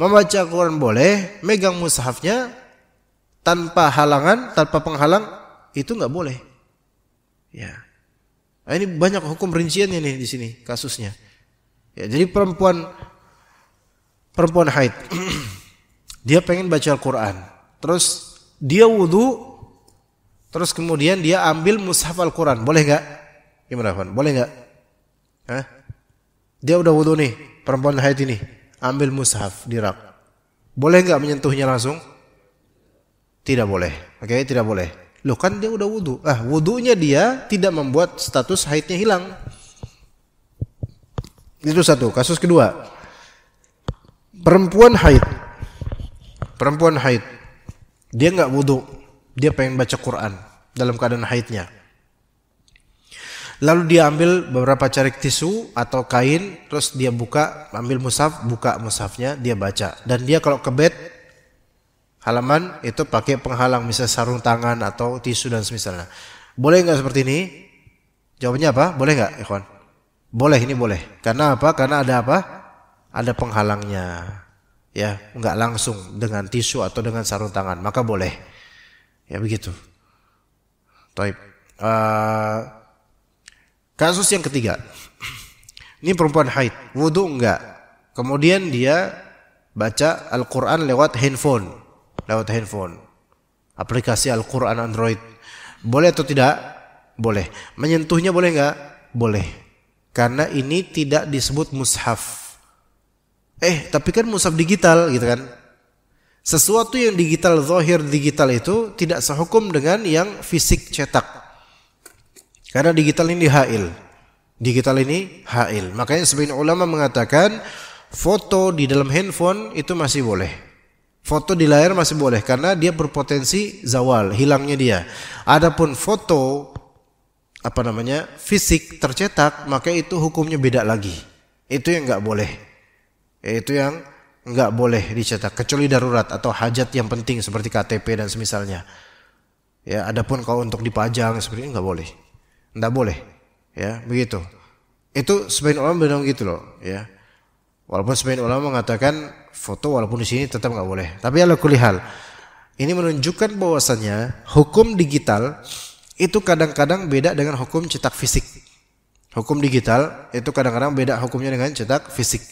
Membaca Al-Quran boleh, megang mushafnya tanpa halangan, tanpa penghalang, itu nggak boleh. Ya. Nah, ini banyak hukum rinciannya nih di sini kasusnya. Ya, jadi perempuan perempuan haid dia pengen baca Al-Quran. Terus dia wudhu Terus kemudian dia ambil mushaf Al-Quran. Boleh gak? Gimana, Afan? Boleh gak? Hah? Dia udah wudhu nih, perempuan haid ini. Ambil mushaf di rak. Boleh gak menyentuhnya langsung? Tidak boleh. Oke, okay? tidak boleh. Loh kan dia udah wudhu. Ah, wudhunya dia tidak membuat status haidnya hilang. Itu satu. Kasus kedua. Perempuan haid. Perempuan haid. Dia gak wudhu dia pengen baca Quran dalam keadaan haidnya. Lalu dia ambil beberapa carik tisu atau kain, terus dia buka, ambil musaf, buka musafnya, dia baca. Dan dia kalau ke bed, halaman itu pakai penghalang, misal sarung tangan atau tisu dan semisalnya. Boleh nggak seperti ini? Jawabnya apa? Boleh nggak, Ikhwan? Boleh, ini boleh. Karena apa? Karena ada apa? Ada penghalangnya. Ya, nggak langsung dengan tisu atau dengan sarung tangan, maka boleh. Ya begitu. Taib. Uh, kasus yang ketiga. Ini perempuan haid, wudhu enggak. Kemudian dia baca Al-Qur'an lewat handphone, lewat handphone. Aplikasi Al-Qur'an Android. Boleh atau tidak? Boleh. Menyentuhnya boleh enggak? Boleh. Karena ini tidak disebut mushaf. Eh, tapi kan mushaf digital gitu kan? Sesuatu yang digital zahir digital itu tidak sehukum dengan yang fisik cetak. Karena digital ini hail. Digital ini hail. Makanya sebagian ulama mengatakan foto di dalam handphone itu masih boleh. Foto di layar masih boleh karena dia berpotensi zawal, hilangnya dia. Adapun foto apa namanya fisik tercetak maka itu hukumnya beda lagi. Itu yang nggak boleh. Itu yang nggak boleh dicetak kecuali darurat atau hajat yang penting seperti KTP dan semisalnya. Ya, adapun kalau untuk dipajang seperti ini nggak boleh, nggak boleh. Ya, begitu. Itu sebagian ulama bilang gitu loh, ya. Walaupun sebagian ulama mengatakan foto walaupun di sini tetap nggak boleh. Tapi ala kulihal, ini menunjukkan bahwasannya hukum digital itu kadang-kadang beda dengan hukum cetak fisik. Hukum digital itu kadang-kadang beda hukumnya dengan cetak fisik.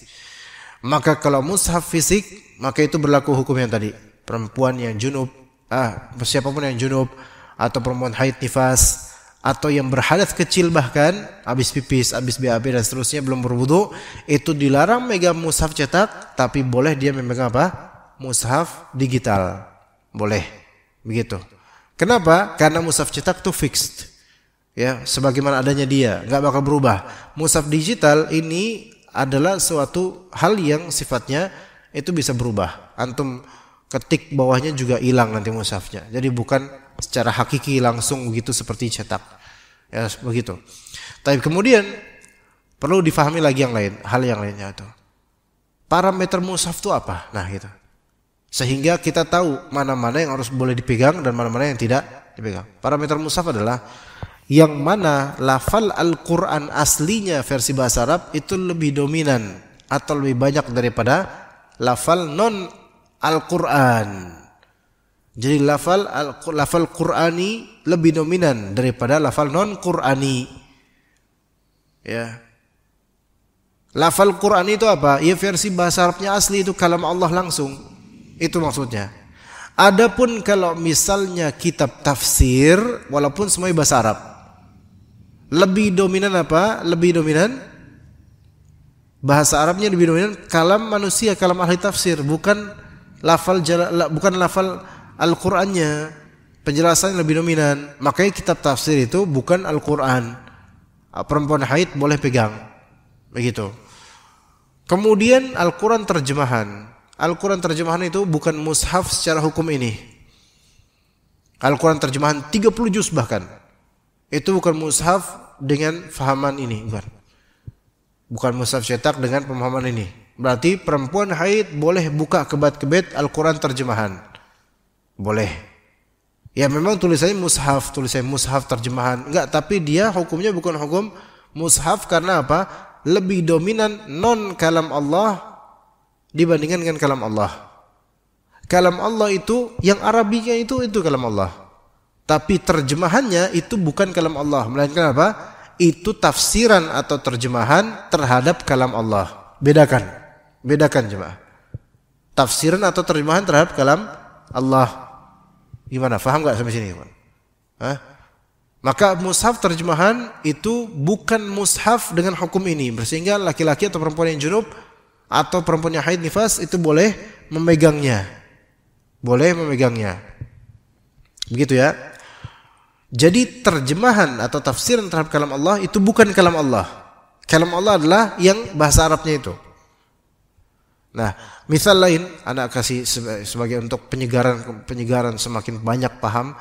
Maka kalau mushaf fisik, maka itu berlaku hukum yang tadi. Perempuan yang junub, ah, siapapun yang junub, atau perempuan haid nifas, atau yang berhadas kecil bahkan, habis pipis, habis BAB dan seterusnya, belum berwudu, itu dilarang megang mushaf cetak, tapi boleh dia memegang apa? Mushaf digital. Boleh. Begitu. Kenapa? Karena mushaf cetak tuh fixed. Ya, sebagaimana adanya dia, nggak bakal berubah. Mushaf digital ini adalah suatu hal yang sifatnya itu bisa berubah. Antum ketik bawahnya juga hilang nanti musafnya. Jadi bukan secara hakiki langsung begitu seperti cetak. Ya begitu. Tapi kemudian perlu difahami lagi yang lain, hal yang lainnya itu. Parameter musaf itu apa? Nah, gitu. Sehingga kita tahu mana-mana yang harus boleh dipegang dan mana-mana yang tidak dipegang. Parameter musaf adalah yang mana lafal Al-Quran aslinya versi bahasa Arab itu lebih dominan atau lebih banyak daripada lafal non Al-Quran. Jadi lafal al lafal Qurani lebih dominan daripada lafal non Qurani. Ya. Lafal Qurani itu apa? Ya versi bahasa Arabnya asli itu kalam Allah langsung. Itu maksudnya. Adapun kalau misalnya kitab tafsir walaupun semuanya bahasa Arab, lebih dominan apa? Lebih dominan bahasa Arabnya lebih dominan kalam manusia, kalam ahli tafsir, bukan lafal bukan lafal Al-Qur'annya. Penjelasannya lebih dominan. Makanya kitab tafsir itu bukan Al-Qur'an. Ah, perempuan haid boleh pegang. Begitu. Kemudian Al-Qur'an terjemahan. Al-Qur'an terjemahan itu bukan mushaf secara hukum ini. Al-Qur'an terjemahan 30 juz bahkan itu bukan mushaf dengan fahaman ini, bukan. Bukan mushaf cetak dengan pemahaman ini. Berarti perempuan haid boleh buka kebat-kebet Al-Quran terjemahan. Boleh. Ya memang tulisannya mushaf, tulisannya mushaf terjemahan. Enggak, tapi dia hukumnya bukan hukum mushaf karena apa? Lebih dominan non kalam Allah dibandingkan dengan kalam Allah. Kalam Allah itu yang Arabinya itu itu kalam Allah. Tapi terjemahannya itu bukan kalam Allah, melainkan apa? Itu tafsiran atau terjemahan terhadap kalam Allah. Bedakan. Bedakan jemaah. Tafsiran atau terjemahan terhadap kalam Allah. Gimana? Faham nggak sampai sini? Hah? Maka mushaf terjemahan itu bukan mushaf dengan hukum ini. Sehingga laki-laki atau perempuan yang junub atau perempuan yang haid nifas itu boleh memegangnya. Boleh memegangnya. Begitu ya. Jadi terjemahan atau tafsiran terhadap kalam Allah itu bukan kalam Allah. Kalam Allah adalah yang bahasa Arabnya itu. Nah, misal lain anak kasih sebagai untuk penyegaran penyegaran semakin banyak paham.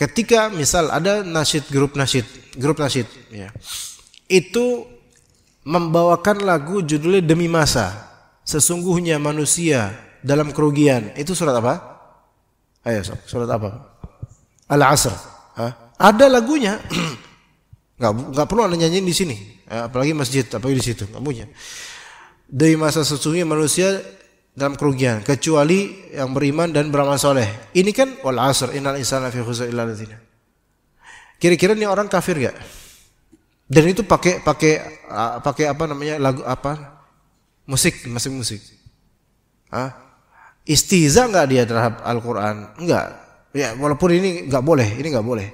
Ketika misal ada nasid grup nasid grup nasid, ya. Itu membawakan lagu judulnya Demi Masa. Sesungguhnya manusia dalam kerugian. Itu surat apa? Ayo, surat apa? al asr Hah? ada lagunya nggak nggak perlu ada nyanyiin di sini ya, apalagi masjid apalagi di situ nggak punya dari masa sesungguhnya manusia dalam kerugian kecuali yang beriman dan beramal soleh ini kan wal asr innal insana fi khusr illa kira-kira ini orang kafir gak dan itu pakai pakai pakai apa namanya lagu apa musik masih musik ah istiza nggak dia terhadap Al Quran nggak Ya, walaupun ini nggak boleh, ini nggak boleh.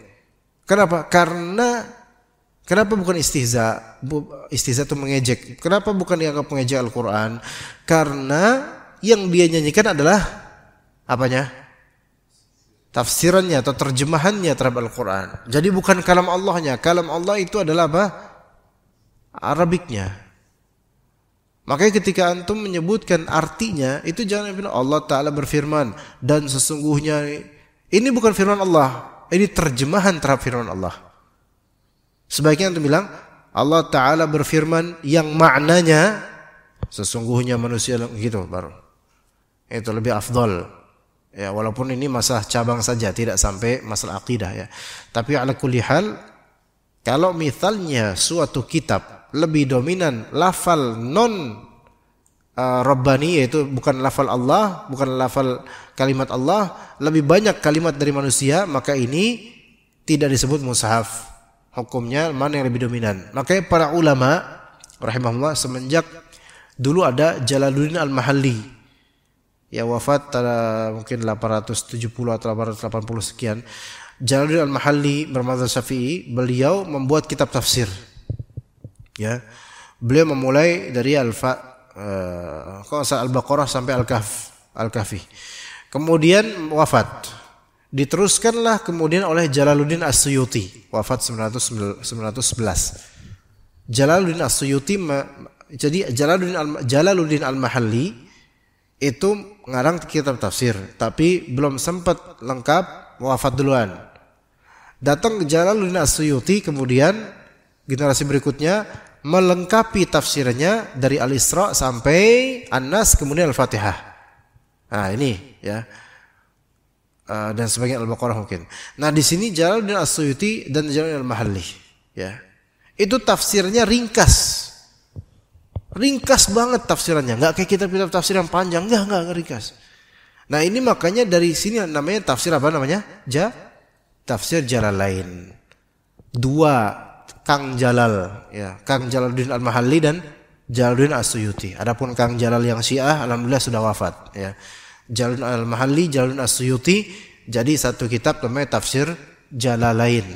Kenapa? Karena Kenapa bukan istihza? Istihza itu mengejek. Kenapa bukan dianggap mengejek Al-Quran? Karena yang dia nyanyikan adalah apanya? Tafsirannya atau terjemahannya terhadap Al-Quran. Jadi bukan kalam Allahnya. Kalam Allah itu adalah apa? Arabiknya. Makanya ketika antum menyebutkan artinya, itu jangan bilang Allah Ta'ala berfirman, dan sesungguhnya ini bukan firman Allah, ini terjemahan terhadap firman Allah. Sebaiknya untuk bilang Allah taala berfirman yang maknanya sesungguhnya manusia gitu baru. Itu lebih afdol. Ya, walaupun ini masalah cabang saja, tidak sampai masalah akidah ya. Tapi ala kulli hal kalau misalnya suatu kitab lebih dominan lafal non Eh, Rabbani yaitu bukan lafal Allah, bukan lafal kalimat Allah, lebih banyak kalimat dari manusia, maka ini tidak disebut mushaf. Hukumnya mana yang lebih dominan? Makanya para ulama rahimahullah semenjak dulu ada Jalaluddin Al-Mahalli ya wafat mungkin 870 atau 880 sekian. Jalaluddin Al-Mahalli bermadzhab Syafi'i, beliau membuat kitab tafsir. Ya. Beliau memulai dari Al-Fa uh, Al-Baqarah sampai al kaf Al-Kahfi. Kemudian wafat. Diteruskanlah kemudian oleh Jalaluddin As-Suyuti, wafat 900, 911. Jalaluddin As-Suyuti jadi Jalaluddin Al Jalaluddin Al-Mahalli itu ngarang kitab tafsir, tapi belum sempat lengkap wafat duluan. Datang Jalaluddin As-Suyuti kemudian generasi berikutnya melengkapi tafsirnya dari Al-Isra sampai An-Nas kemudian Al-Fatihah. Nah, ini ya. Eh, dan sebagian Al-Baqarah mungkin. Nah, di sini Jalaluddin As-Suyuti dan Jalaluddin Al-Mahalli, ya. Itu tafsirnya ringkas. Ringkas banget tafsirannya, nggak kayak kita kitab tafsir yang panjang, nggak nggak ringkas. Nah, ini makanya dari sini namanya tafsir apa namanya? Ja tafsir jalan lain Dua Kang Jalal ya Kang Jalaluddin Al-Mahalli dan Jalaluddin as Adapun Kang Jalal yang Syiah alhamdulillah sudah wafat ya. Jalaluddin Al-Mahalli, Jalaluddin as jadi satu kitab namanya Tafsir Jalalain.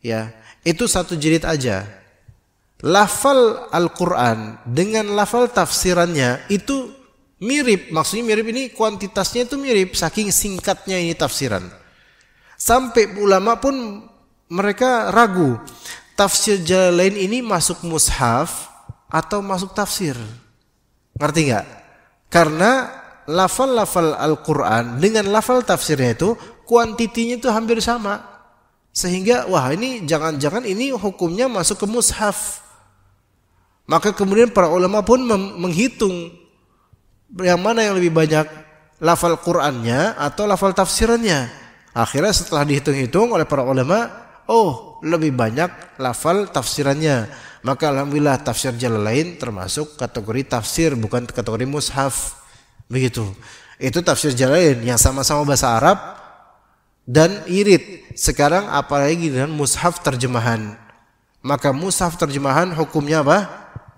Ya, itu satu jilid aja. Lafal Al-Qur'an dengan lafal tafsirannya itu mirip. Maksudnya mirip ini kuantitasnya itu mirip saking singkatnya ini tafsiran. Sampai ulama pun mereka ragu tafsir Jalalain ini masuk mushaf atau masuk tafsir? Ngerti nggak? Karena lafal-lafal Al-Quran dengan lafal tafsirnya itu kuantitinya itu hampir sama. Sehingga wah ini jangan-jangan ini hukumnya masuk ke mushaf. Maka kemudian para ulama pun menghitung yang mana yang lebih banyak lafal Qur'annya atau lafal tafsirannya. Akhirnya setelah dihitung-hitung oleh para ulama, oh lebih banyak lafal tafsirannya. Maka alhamdulillah tafsir jalan lain termasuk kategori tafsir bukan kategori mushaf. Begitu. Itu tafsir jalan lain yang sama-sama bahasa Arab dan irit. Sekarang apalagi dengan mushaf terjemahan. Maka mushaf terjemahan hukumnya apa?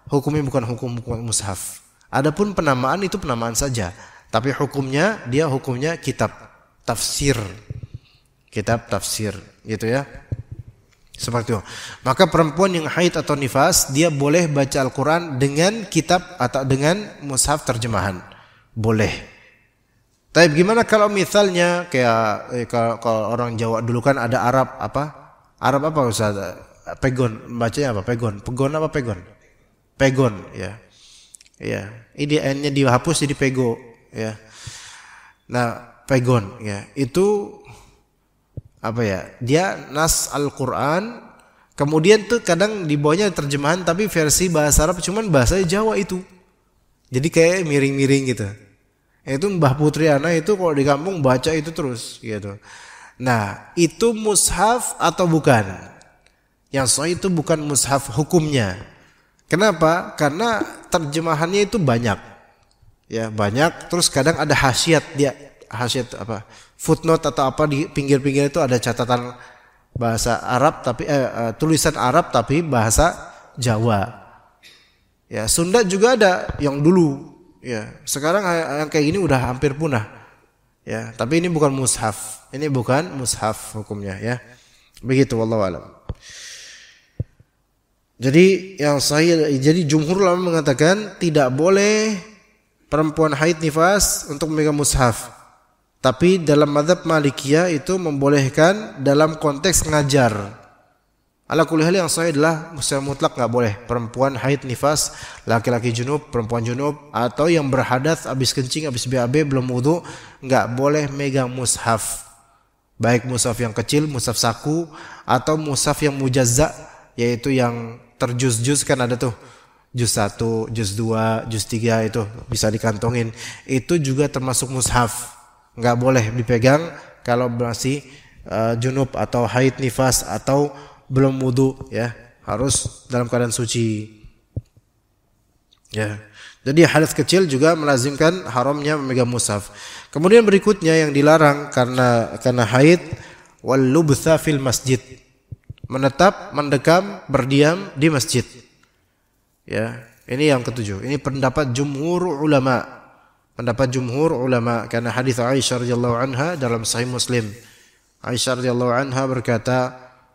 Hukumnya bukan hukum, hukum mushaf. Adapun penamaan itu penamaan saja. Tapi hukumnya dia hukumnya kitab tafsir. Kitab tafsir gitu ya. Seperti itu. Maka perempuan yang haid atau nifas dia boleh baca Al-Qur'an dengan kitab atau dengan mushaf terjemahan. Boleh. Tapi gimana kalau misalnya kayak eh, kalau, kalau orang Jawa dulu kan ada Arab apa? Arab apa Ustaz? Pegon, bacanya apa? Pegon. Pegon apa pegon? Pegon, ya. Ya. Ini N-nya dihapus jadi pego, ya. Nah, pegon, ya. Itu apa ya dia nas Al-Quran kemudian tuh kadang di bawahnya terjemahan tapi versi bahasa Arab cuman bahasa Jawa itu jadi kayak miring-miring gitu itu Mbah Putri Ana itu kalau di kampung baca itu terus gitu nah itu mushaf atau bukan yang soal itu bukan mushaf hukumnya kenapa karena terjemahannya itu banyak ya banyak terus kadang ada hasiat dia hasiat apa footnote atau apa di pinggir-pinggir itu ada catatan bahasa Arab tapi eh, eh, tulisan Arab tapi bahasa Jawa. Ya, Sunda juga ada yang dulu. Ya, sekarang yang kayak gini udah hampir punah. Ya, tapi ini bukan mushaf. Ini bukan mushaf hukumnya ya. Begitu wallahu alam. Jadi yang saya jadi jumhur lama mengatakan tidak boleh perempuan haid nifas untuk memegang mushaf tapi dalam madhab Malikiyah itu membolehkan dalam konteks ngajar. Ala kulli yang saya adalah secara mutlak nggak boleh perempuan haid nifas, laki-laki junub, perempuan junub atau yang berhadat habis kencing habis BAB belum wudu nggak boleh megang mushaf. Baik mushaf yang kecil, mushaf saku atau mushaf yang mujazza yaitu yang terjus-jus kan ada tuh juz 1, juz 2, juz 3 itu bisa dikantongin. Itu juga termasuk mushaf nggak boleh dipegang kalau masih eh, junub atau haid nifas atau belum wudhu ya harus dalam keadaan suci ya jadi hadis kecil juga melazimkan haramnya memegang musaf kemudian berikutnya yang dilarang karena karena haid wal fil masjid menetap mendekam berdiam di masjid ya ini yang ketujuh ini pendapat jumhur ulama pendapat jumhur ulama karena hadis Aisyah radhiyallahu anha dalam Sahih Muslim. Aisyah radhiyallahu anha berkata,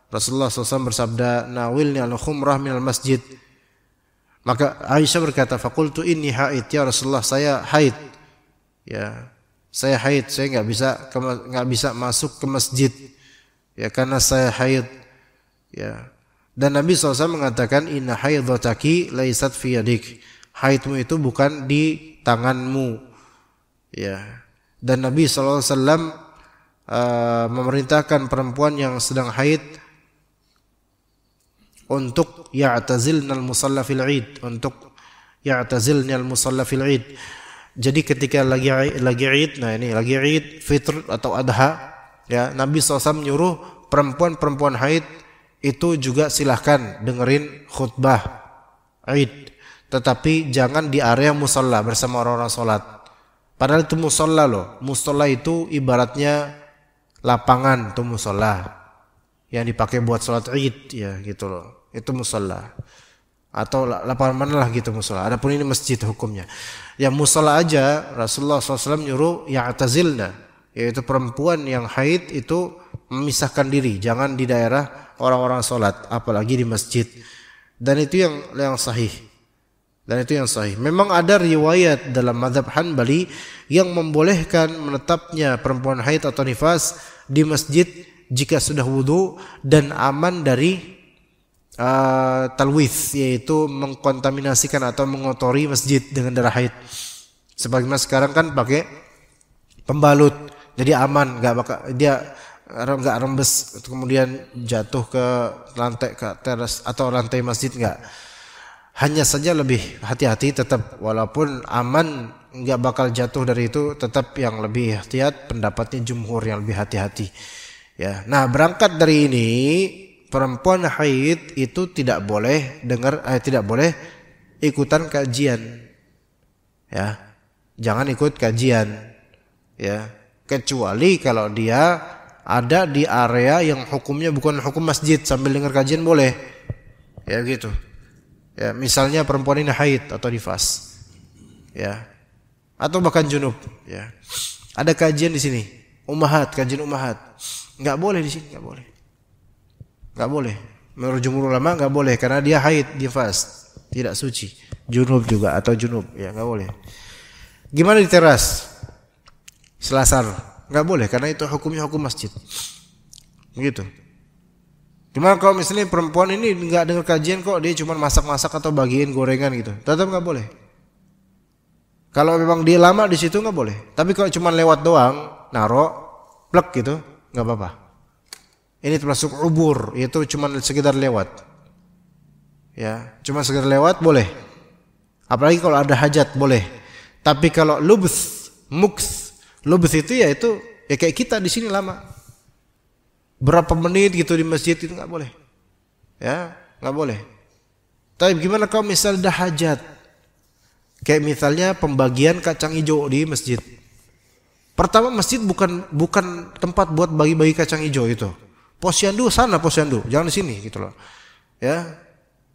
Rasulullah SAW bersabda, "Nawilni al-khumrah min al-masjid." Maka Aisyah berkata, "Fakultu ini haid ya Rasulullah, saya haid." Ya, saya haid, saya nggak bisa nggak bisa masuk ke masjid. Ya, karena saya haid. Ya. Dan Nabi SAW mengatakan, Inna haidotaki laisat fi yadik. Haidmu itu bukan di tanganmu. Ya. Dan Nabi sallallahu alaihi wasallam eh, memerintahkan perempuan yang sedang haid untuk ya'tazilna al-musalla fil id untuk ya'tazilna al-musalla fil id. Jadi ketika lagi lagi id, nah ini lagi id fitr atau adha, ya Nabi SAW menyuruh perempuan-perempuan haid itu juga silahkan dengerin khutbah id, tetapi jangan di area musalla bersama orang-orang sholat. Padahal itu musola loh. Musola itu ibaratnya lapangan tuh musola yang dipakai buat sholat id ya gitu loh. Itu musola atau lapangan mana lah gitu musola. Adapun ini masjid hukumnya. ya musola aja Rasulullah SAW nyuruh ya atazilna yaitu perempuan yang haid itu memisahkan diri jangan di daerah orang-orang sholat apalagi di masjid dan itu yang yang sahih dan itu yang sahih. Memang ada riwayat dalam madhab Hanbali yang membolehkan menetapnya perempuan haid atau nifas di masjid jika sudah wudhu dan aman dari uh, talwith yaitu mengkontaminasikan atau mengotori masjid dengan darah haid. Sebagaimana sekarang kan pakai pembalut jadi aman nggak bakal dia nggak rembes kemudian jatuh ke lantai ke teras atau lantai masjid nggak hanya saja lebih hati-hati tetap walaupun aman nggak bakal jatuh dari itu tetap yang lebih hati-hati pendapatnya jumhur yang lebih hati-hati ya nah berangkat dari ini perempuan haid itu tidak boleh dengar eh, tidak boleh ikutan kajian ya jangan ikut kajian ya kecuali kalau dia ada di area yang hukumnya bukan hukum masjid sambil dengar kajian boleh ya gitu Ya, misalnya perempuan ini haid atau nifas. Ya. Atau bahkan junub, ya. Ada kajian di sini, umahat kajian umahat nggak boleh di sini, nggak boleh. nggak boleh. Menurut jumhur ulama nggak boleh karena dia haid, nifas, tidak suci. Junub juga atau junub, ya enggak boleh. Gimana di teras? Selasar. nggak boleh karena itu hukumnya hukum masjid. Begitu. Cuma kalau misalnya perempuan ini nggak dengar kajian kok dia cuma masak-masak atau bagiin gorengan gitu, tetap nggak boleh. Kalau memang dia lama di situ nggak boleh. Tapi kalau cuma lewat doang, naro, plek gitu, nggak apa-apa. Ini termasuk ubur, itu cuma sekitar lewat. Ya, cuma sekitar lewat boleh. Apalagi kalau ada hajat boleh. Tapi kalau lubus muks, lubus itu ya itu ya kayak kita di sini lama, berapa menit gitu di masjid itu nggak boleh. Ya, nggak boleh. Tapi gimana kalau misal dah hajat? Kayak misalnya pembagian kacang hijau di masjid. Pertama masjid bukan bukan tempat buat bagi-bagi kacang hijau itu. Posyandu sana posyandu, jangan di sini gitu loh. Ya.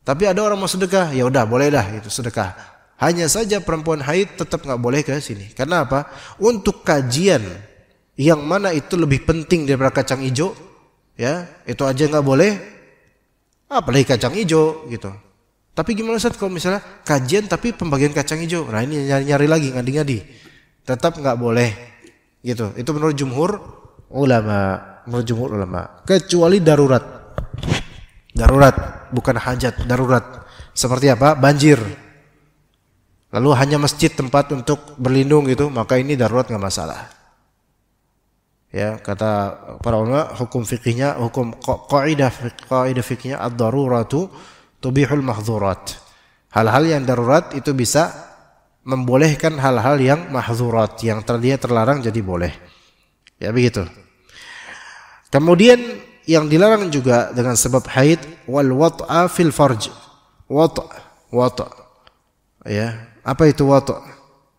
Tapi ada orang mau sedekah, ya udah boleh dah itu sedekah. Hanya saja perempuan haid tetap nggak boleh ke sini. Karena apa? Untuk kajian yang mana itu lebih penting daripada kacang hijau, ya itu aja nggak boleh apalagi kacang hijau gitu tapi gimana saat kalau misalnya kajian tapi pembagian kacang hijau nah ini nyari-nyari lagi ngadi-ngadi tetap nggak boleh gitu itu menurut jumhur ulama menurut jumhur ulama kecuali darurat darurat bukan hajat darurat seperti apa banjir lalu hanya masjid tempat untuk berlindung gitu maka ini darurat nggak masalah ya kata para ulama hukum fikihnya hukum kaidah kaidah fikihnya ad-daruratu tubihul mahzurat hal-hal yang darurat itu bisa membolehkan hal-hal yang mahzurat yang tadinya terlarang jadi boleh ya begitu kemudian yang dilarang juga dengan sebab haid wal wat'a fil farj wat' wat' ya apa itu wat'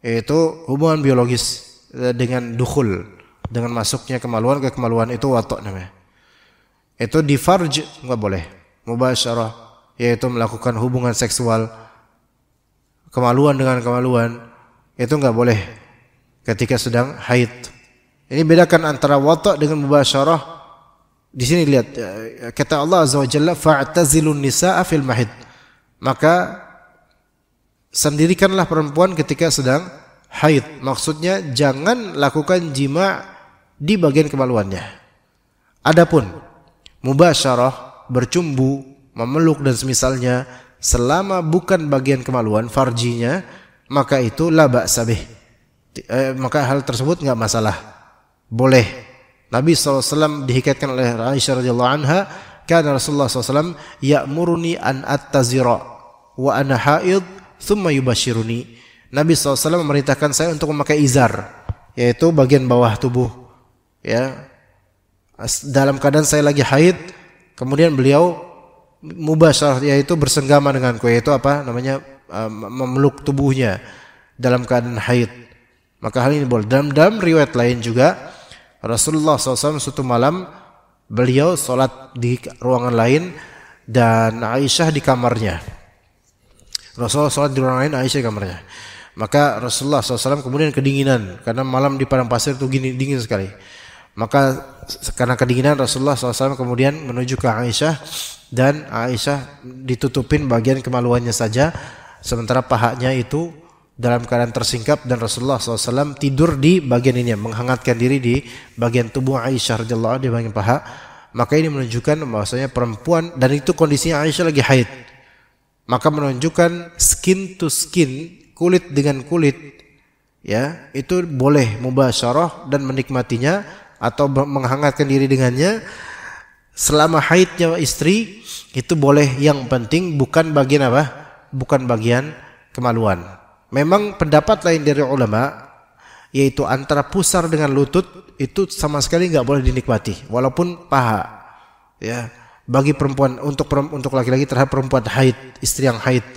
itu hubungan biologis eh, dengan dukhul dengan masuknya kemaluan ke kemaluan itu watok namanya. Itu di farj nggak boleh. Mubasyarah yaitu melakukan hubungan seksual kemaluan dengan kemaluan itu nggak boleh ketika sedang haid. Ini bedakan antara watak dengan mubasyarah. Di sini lihat eh, kata Allah Azza wa Jalla fa'tazilun nisaa fil mahid. Maka sendirikanlah perempuan ketika sedang haid. Maksudnya jangan lakukan jima di bagian kemaluannya. Adapun mubasyarah bercumbu, memeluk dan semisalnya selama bukan bagian kemaluan farjinya maka itu laba sabih. Eh, maka hal tersebut nggak masalah. Boleh. Nabi SAW dihikatkan oleh Aisyah radhiyallahu anha, karena Rasulullah SAW ya'muruni an attazira wa ana haid thumma yubashiruni. Nabi SAW memerintahkan saya untuk memakai izar, yaitu bagian bawah tubuh ya dalam keadaan saya lagi haid kemudian beliau mubasyarah yaitu bersenggama dengan kue itu apa namanya eh, memeluk tubuhnya dalam keadaan haid maka hal ini boleh dalam dalam riwayat lain juga Rasulullah SAW suatu malam beliau sholat di ruangan lain dan Aisyah di kamarnya Rasulullah sholat di ruangan lain Aisyah di kamarnya maka Rasulullah SAW kemudian kedinginan karena malam di padang pasir itu gini dingin sekali maka karena kedinginan Rasulullah SAW kemudian menuju ke Aisyah dan Aisyah ditutupin bagian kemaluannya saja sementara pahanya itu dalam keadaan tersingkap dan Rasulullah SAW tidur di bagian ini menghangatkan diri di bagian tubuh Aisyah radhiyallahu di bagian paha maka ini menunjukkan bahwasanya perempuan dan itu kondisinya Aisyah lagi haid maka menunjukkan skin to skin kulit dengan kulit ya itu boleh mubasyarah dan menikmatinya atau menghangatkan diri dengannya selama haidnya istri itu boleh yang penting bukan bagian apa? Bukan bagian kemaluan. Memang pendapat lain dari ulama yaitu antara pusar dengan lutut itu sama sekali nggak boleh dinikmati walaupun paha ya bagi perempuan untuk untuk laki-laki terhadap perempuan haid istri yang haid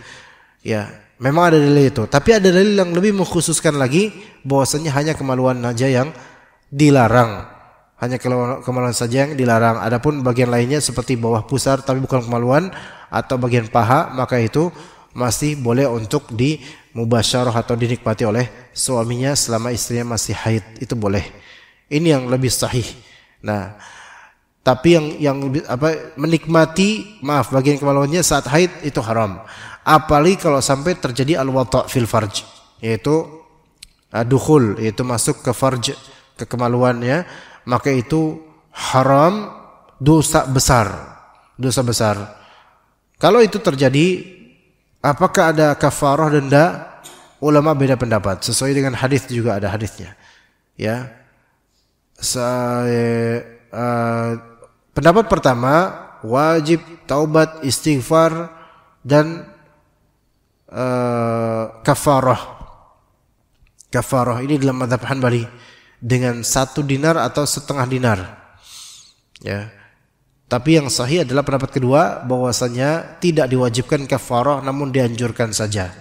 ya memang ada dalil itu tapi ada dalil yang lebih mengkhususkan lagi bahwasanya hanya kemaluan saja yang dilarang. Hanya kemaluan saja yang dilarang. Adapun bagian lainnya seperti bawah pusar tapi bukan kemaluan atau bagian paha maka itu masih boleh untuk di mubasyarah atau dinikmati oleh suaminya selama istrinya masih haid itu boleh. Ini yang lebih sahih. Nah, tapi yang yang lebih, apa menikmati maaf bagian kemaluannya saat haid itu haram. Apalagi kalau sampai terjadi al-wata' fil farj yaitu uh, dukhul yaitu masuk ke farj kekemaluannya maka itu haram dosa besar dosa besar kalau itu terjadi apakah ada kafarah denda ulama beda pendapat sesuai dengan hadis juga ada hadisnya ya saya uh, eh, eh, pendapat pertama wajib taubat istighfar dan uh, kafarah kafarah ini dalam madhab Hanbali dengan satu dinar atau setengah dinar. Ya. Tapi yang sahih adalah pendapat kedua bahwasanya tidak diwajibkan kafarah namun dianjurkan saja.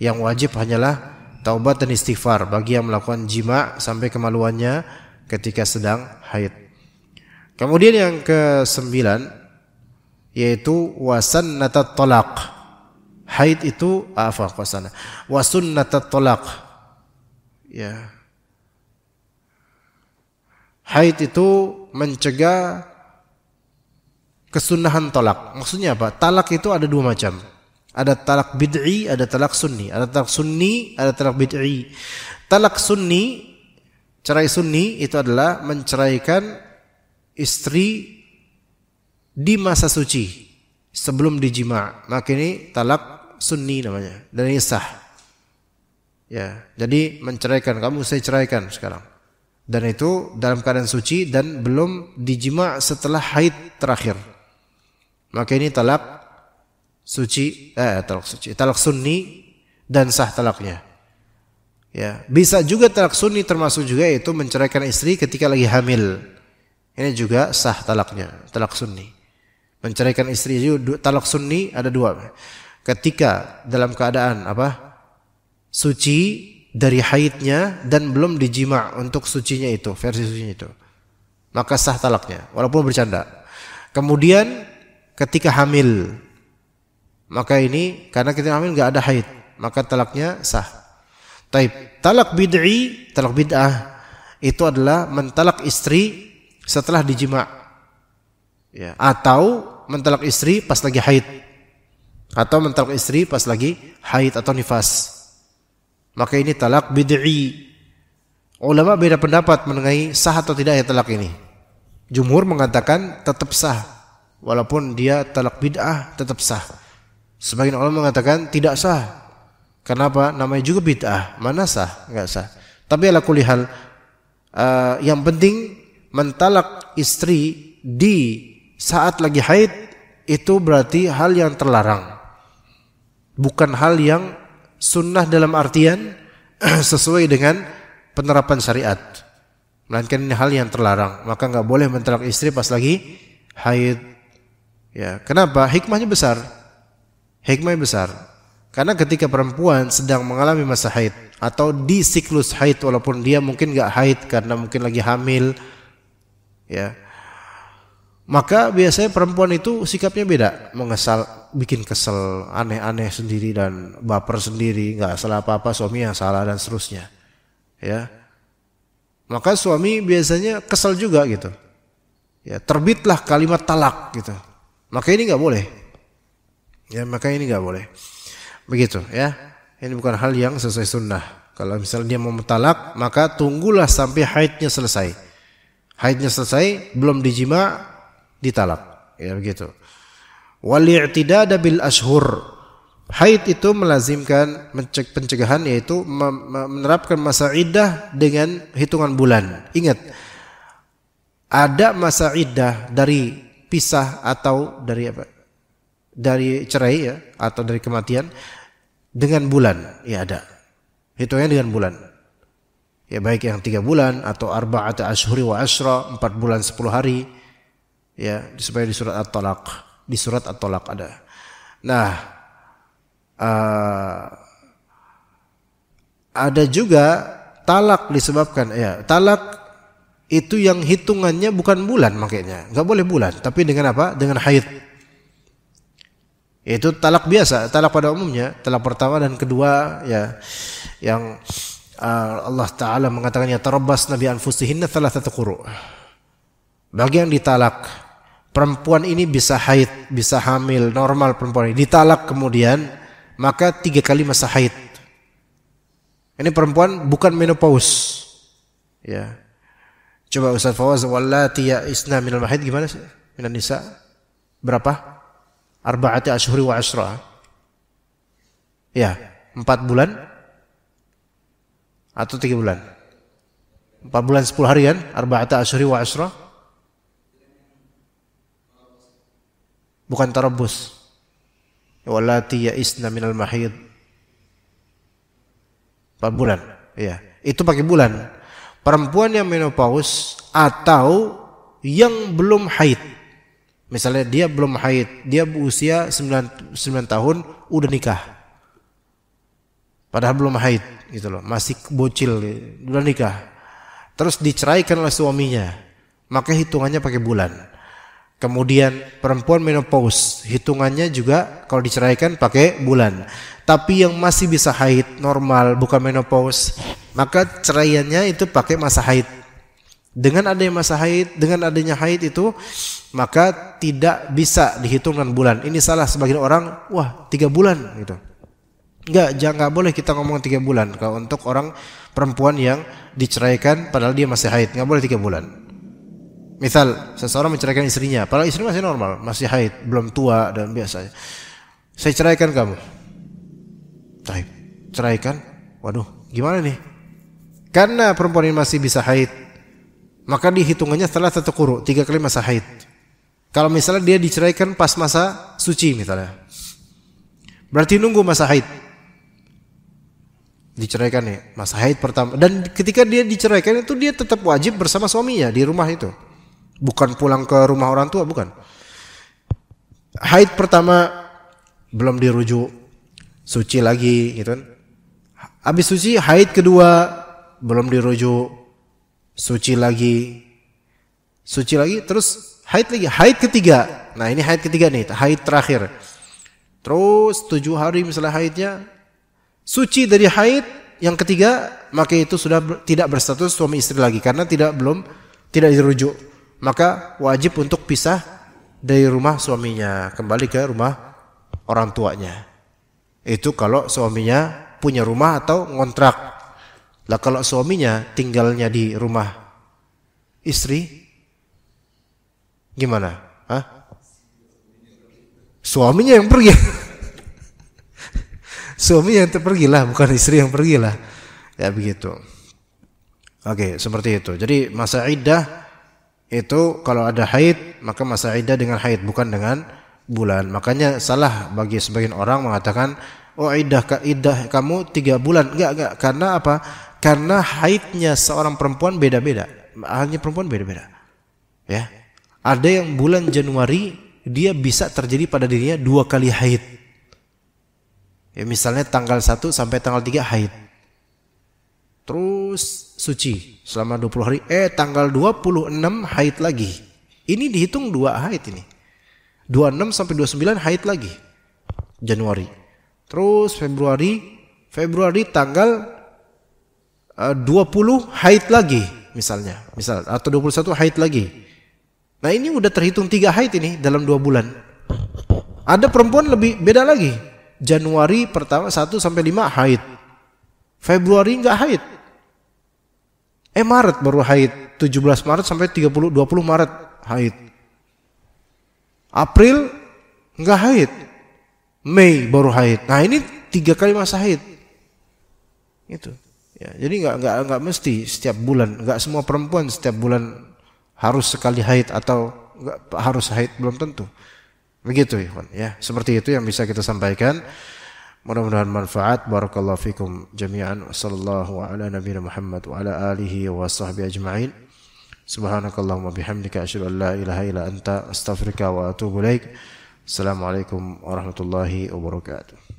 Yang wajib hanyalah taubat dan istighfar bagi yang melakukan jima sampai kemaluannya ketika sedang haid. Kemudian yang ke sembilan yaitu wasan nata tolak. Haid itu apa ah, Wasun nata tolak. Ya, haid itu mencegah kesunahan tolak. Maksudnya apa? Talak itu ada dua macam. Ada talak bid'i, ada talak sunni. Ada talak sunni, ada talak bid'i. Talak sunni, cerai sunni itu adalah menceraikan istri di masa suci sebelum dijima. Maka ini talak sunni namanya dan ini sah. Ya, jadi menceraikan kamu saya ceraikan sekarang dan itu dalam keadaan suci dan belum dijima setelah haid terakhir. Maka ini talak suci, eh talak suci, talak sunni dan sah talaknya. Ya, bisa juga talak sunni termasuk juga itu menceraikan istri ketika lagi hamil. Ini juga sah talaknya, talak sunni. Menceraikan istri itu talak sunni ada dua. Ketika dalam keadaan apa? Suci dari haidnya dan belum dijima untuk sucinya itu, versi sucinya itu. Maka sah talaknya, walaupun bercanda. Kemudian ketika hamil, maka ini karena kita hamil nggak ada haid, maka talaknya sah. Tapi Talak bid'i, talak bid'ah itu adalah mentalak istri setelah dijima. Ya, atau mentalak istri pas lagi haid. Atau mentalak istri pas lagi haid atau nifas. Maka ini talak bid'i. Ulama beda pendapat mengenai sah atau tidak ya talak ini. Jumhur mengatakan tetap sah walaupun dia talak bid'ah tetap sah. Sebagian ulama mengatakan tidak sah. Kenapa? Namanya juga bid'ah. Mana sah? Enggak sah. Tapi ala kulihal uh, eh, yang penting mentalak istri di saat lagi haid itu berarti hal yang terlarang. Bukan hal yang Sunnah dalam artian sesuai dengan penerapan syariat. Melainkan ini hal yang terlarang. Maka nggak boleh mentalak istri pas lagi haid. Ya, kenapa? Hikmahnya besar. Hikmahnya besar. Karena ketika perempuan sedang mengalami masa haid atau di siklus haid walaupun dia mungkin nggak haid karena mungkin lagi hamil, ya maka biasanya perempuan itu sikapnya beda mengesal bikin kesel, aneh-aneh sendiri dan baper sendiri, nggak salah apa-apa suami yang salah dan seterusnya. Ya. Maka suami biasanya kesel juga gitu. Ya, terbitlah kalimat talak gitu. Maka ini nggak boleh. Ya, maka ini nggak boleh. Begitu ya. Ini bukan hal yang sesuai sunnah. Kalau misalnya dia mau talak, maka tunggulah sampai haidnya selesai. Haidnya selesai, belum dijima, ditalak. Ya begitu wal ada bil ashur. Haid itu melazimkan pencegahan yaitu menerapkan masa iddah dengan hitungan bulan. Ingat, ada masa iddah dari pisah atau dari apa? Dari cerai ya atau dari kematian dengan bulan ya ada. Hitungannya dengan bulan. Ya baik yang tiga bulan atau arba'at ashuri wa asra, empat bulan sepuluh hari. Ya, disebut di surat At-Talaq. Di surat at tolak ada. Nah, uh, ada juga talak disebabkan ya, talak itu yang hitungannya bukan bulan makanya. nggak boleh bulan, tapi dengan apa? Dengan haid. Itu talak biasa, talak pada umumnya, talak pertama dan kedua ya yang uh, Allah taala mengatakannya ya nabi anfusihinna satu kuru Bagi yang ditalak perempuan ini bisa haid, bisa hamil, normal perempuan ini ditalak kemudian maka tiga kali masa haid. Ini perempuan bukan menopause. Ya. Coba Ustaz Fawaz wallati min ya minal mahid gimana sih? Minanisa? nisa. Berapa? Arba'ati ashuri wa asra. Ya, empat bulan atau tiga bulan? Empat bulan sepuluh hari kan? Arba'ata ashuri wa asra. bukan terebus. Walati isna minal mahid. Pak bulan, ya. Itu pakai bulan. Perempuan yang menopause atau yang belum haid. Misalnya dia belum haid, dia berusia 9, 9 tahun udah nikah. Padahal belum haid gitu loh, masih bocil, udah nikah. Terus diceraikan oleh suaminya. Maka hitungannya pakai bulan. Kemudian perempuan menopause, hitungannya juga kalau diceraikan pakai bulan. Tapi yang masih bisa haid normal bukan menopause, maka ceraiannya itu pakai masa haid. Dengan adanya masa haid, dengan adanya haid itu maka tidak bisa dihitung dengan bulan. Ini salah sebagian orang, wah tiga bulan gitu. Enggak, jangan nggak boleh kita ngomong tiga bulan kalau untuk orang perempuan yang diceraikan padahal dia masih haid, nggak boleh tiga bulan. Misal seseorang menceraikan istrinya, padahal istri masih normal, masih haid, belum tua dan biasa. Saya ceraikan kamu. Baik, ceraikan. Waduh, gimana nih? Karena perempuan ini masih bisa haid, maka dihitungannya setelah satu kuru, tiga kali masa haid. Kalau misalnya dia diceraikan pas masa suci misalnya, berarti nunggu masa haid. Diceraikan ya, masa haid pertama. Dan ketika dia diceraikan itu dia tetap wajib bersama suaminya di rumah itu. Bukan pulang ke rumah orang tua, bukan. Haid pertama belum dirujuk, suci lagi gitu kan. Habis suci haid kedua belum dirujuk, suci lagi. Suci lagi terus haid lagi, haid ketiga. Nah, ini haid ketiga nih, haid terakhir. Terus tujuh hari misalnya haidnya suci dari haid yang ketiga maka itu sudah tidak berstatus suami istri lagi karena tidak belum tidak dirujuk maka wajib untuk pisah dari rumah suaminya kembali ke rumah orang tuanya. Itu kalau suaminya punya rumah atau ngontrak. Lah kalau suaminya tinggalnya di rumah istri gimana? Hah? Suaminya yang pergi. Suami yang terpergilah, bukan istri yang pergilah. Ya begitu. Oke, seperti itu. Jadi masa iddah itu kalau ada haid maka masa iddah dengan haid bukan dengan bulan. Makanya salah bagi sebagian orang mengatakan oh iddah iddah kamu tiga bulan. Enggak enggak karena apa? Karena haidnya seorang perempuan beda-beda. Hanya perempuan beda-beda. Ya. Ada yang bulan Januari dia bisa terjadi pada dirinya dua kali haid. Ya, misalnya tanggal 1 sampai tanggal 3 haid terus suci selama 20 hari. Eh tanggal 26 haid lagi. Ini dihitung dua haid ini. 26 sampai 29 haid lagi. Januari. Terus Februari, Februari tanggal eh, uh, 20 haid lagi misalnya, misal atau 21 haid lagi. Nah, ini udah terhitung tiga haid ini dalam dua bulan. Ada perempuan lebih beda lagi. Januari pertama 1 sampai 5 haid. Februari nggak haid. Eh Maret baru haid. 17 Maret sampai 30 20 Maret haid. April nggak haid. Mei baru haid. Nah ini tiga kali masa haid. Itu. Ya, jadi nggak nggak nggak mesti setiap bulan. Nggak semua perempuan setiap bulan harus sekali haid atau nggak harus haid belum tentu. Begitu, Ya, seperti itu yang bisa kita sampaikan. Mudah-mudahan manfaat. Barakallahu fikum jami'an. Wassalamualaikum warahmatullahi wabarakatuh. wa ala alihi wa sahbihi ajma'in. Subhanakallahumma bihamdika asyhadu an la ilaha ila anta Astaghfirullah wa atubu laik. Assalamualaikum warahmatullahi wabarakatuh.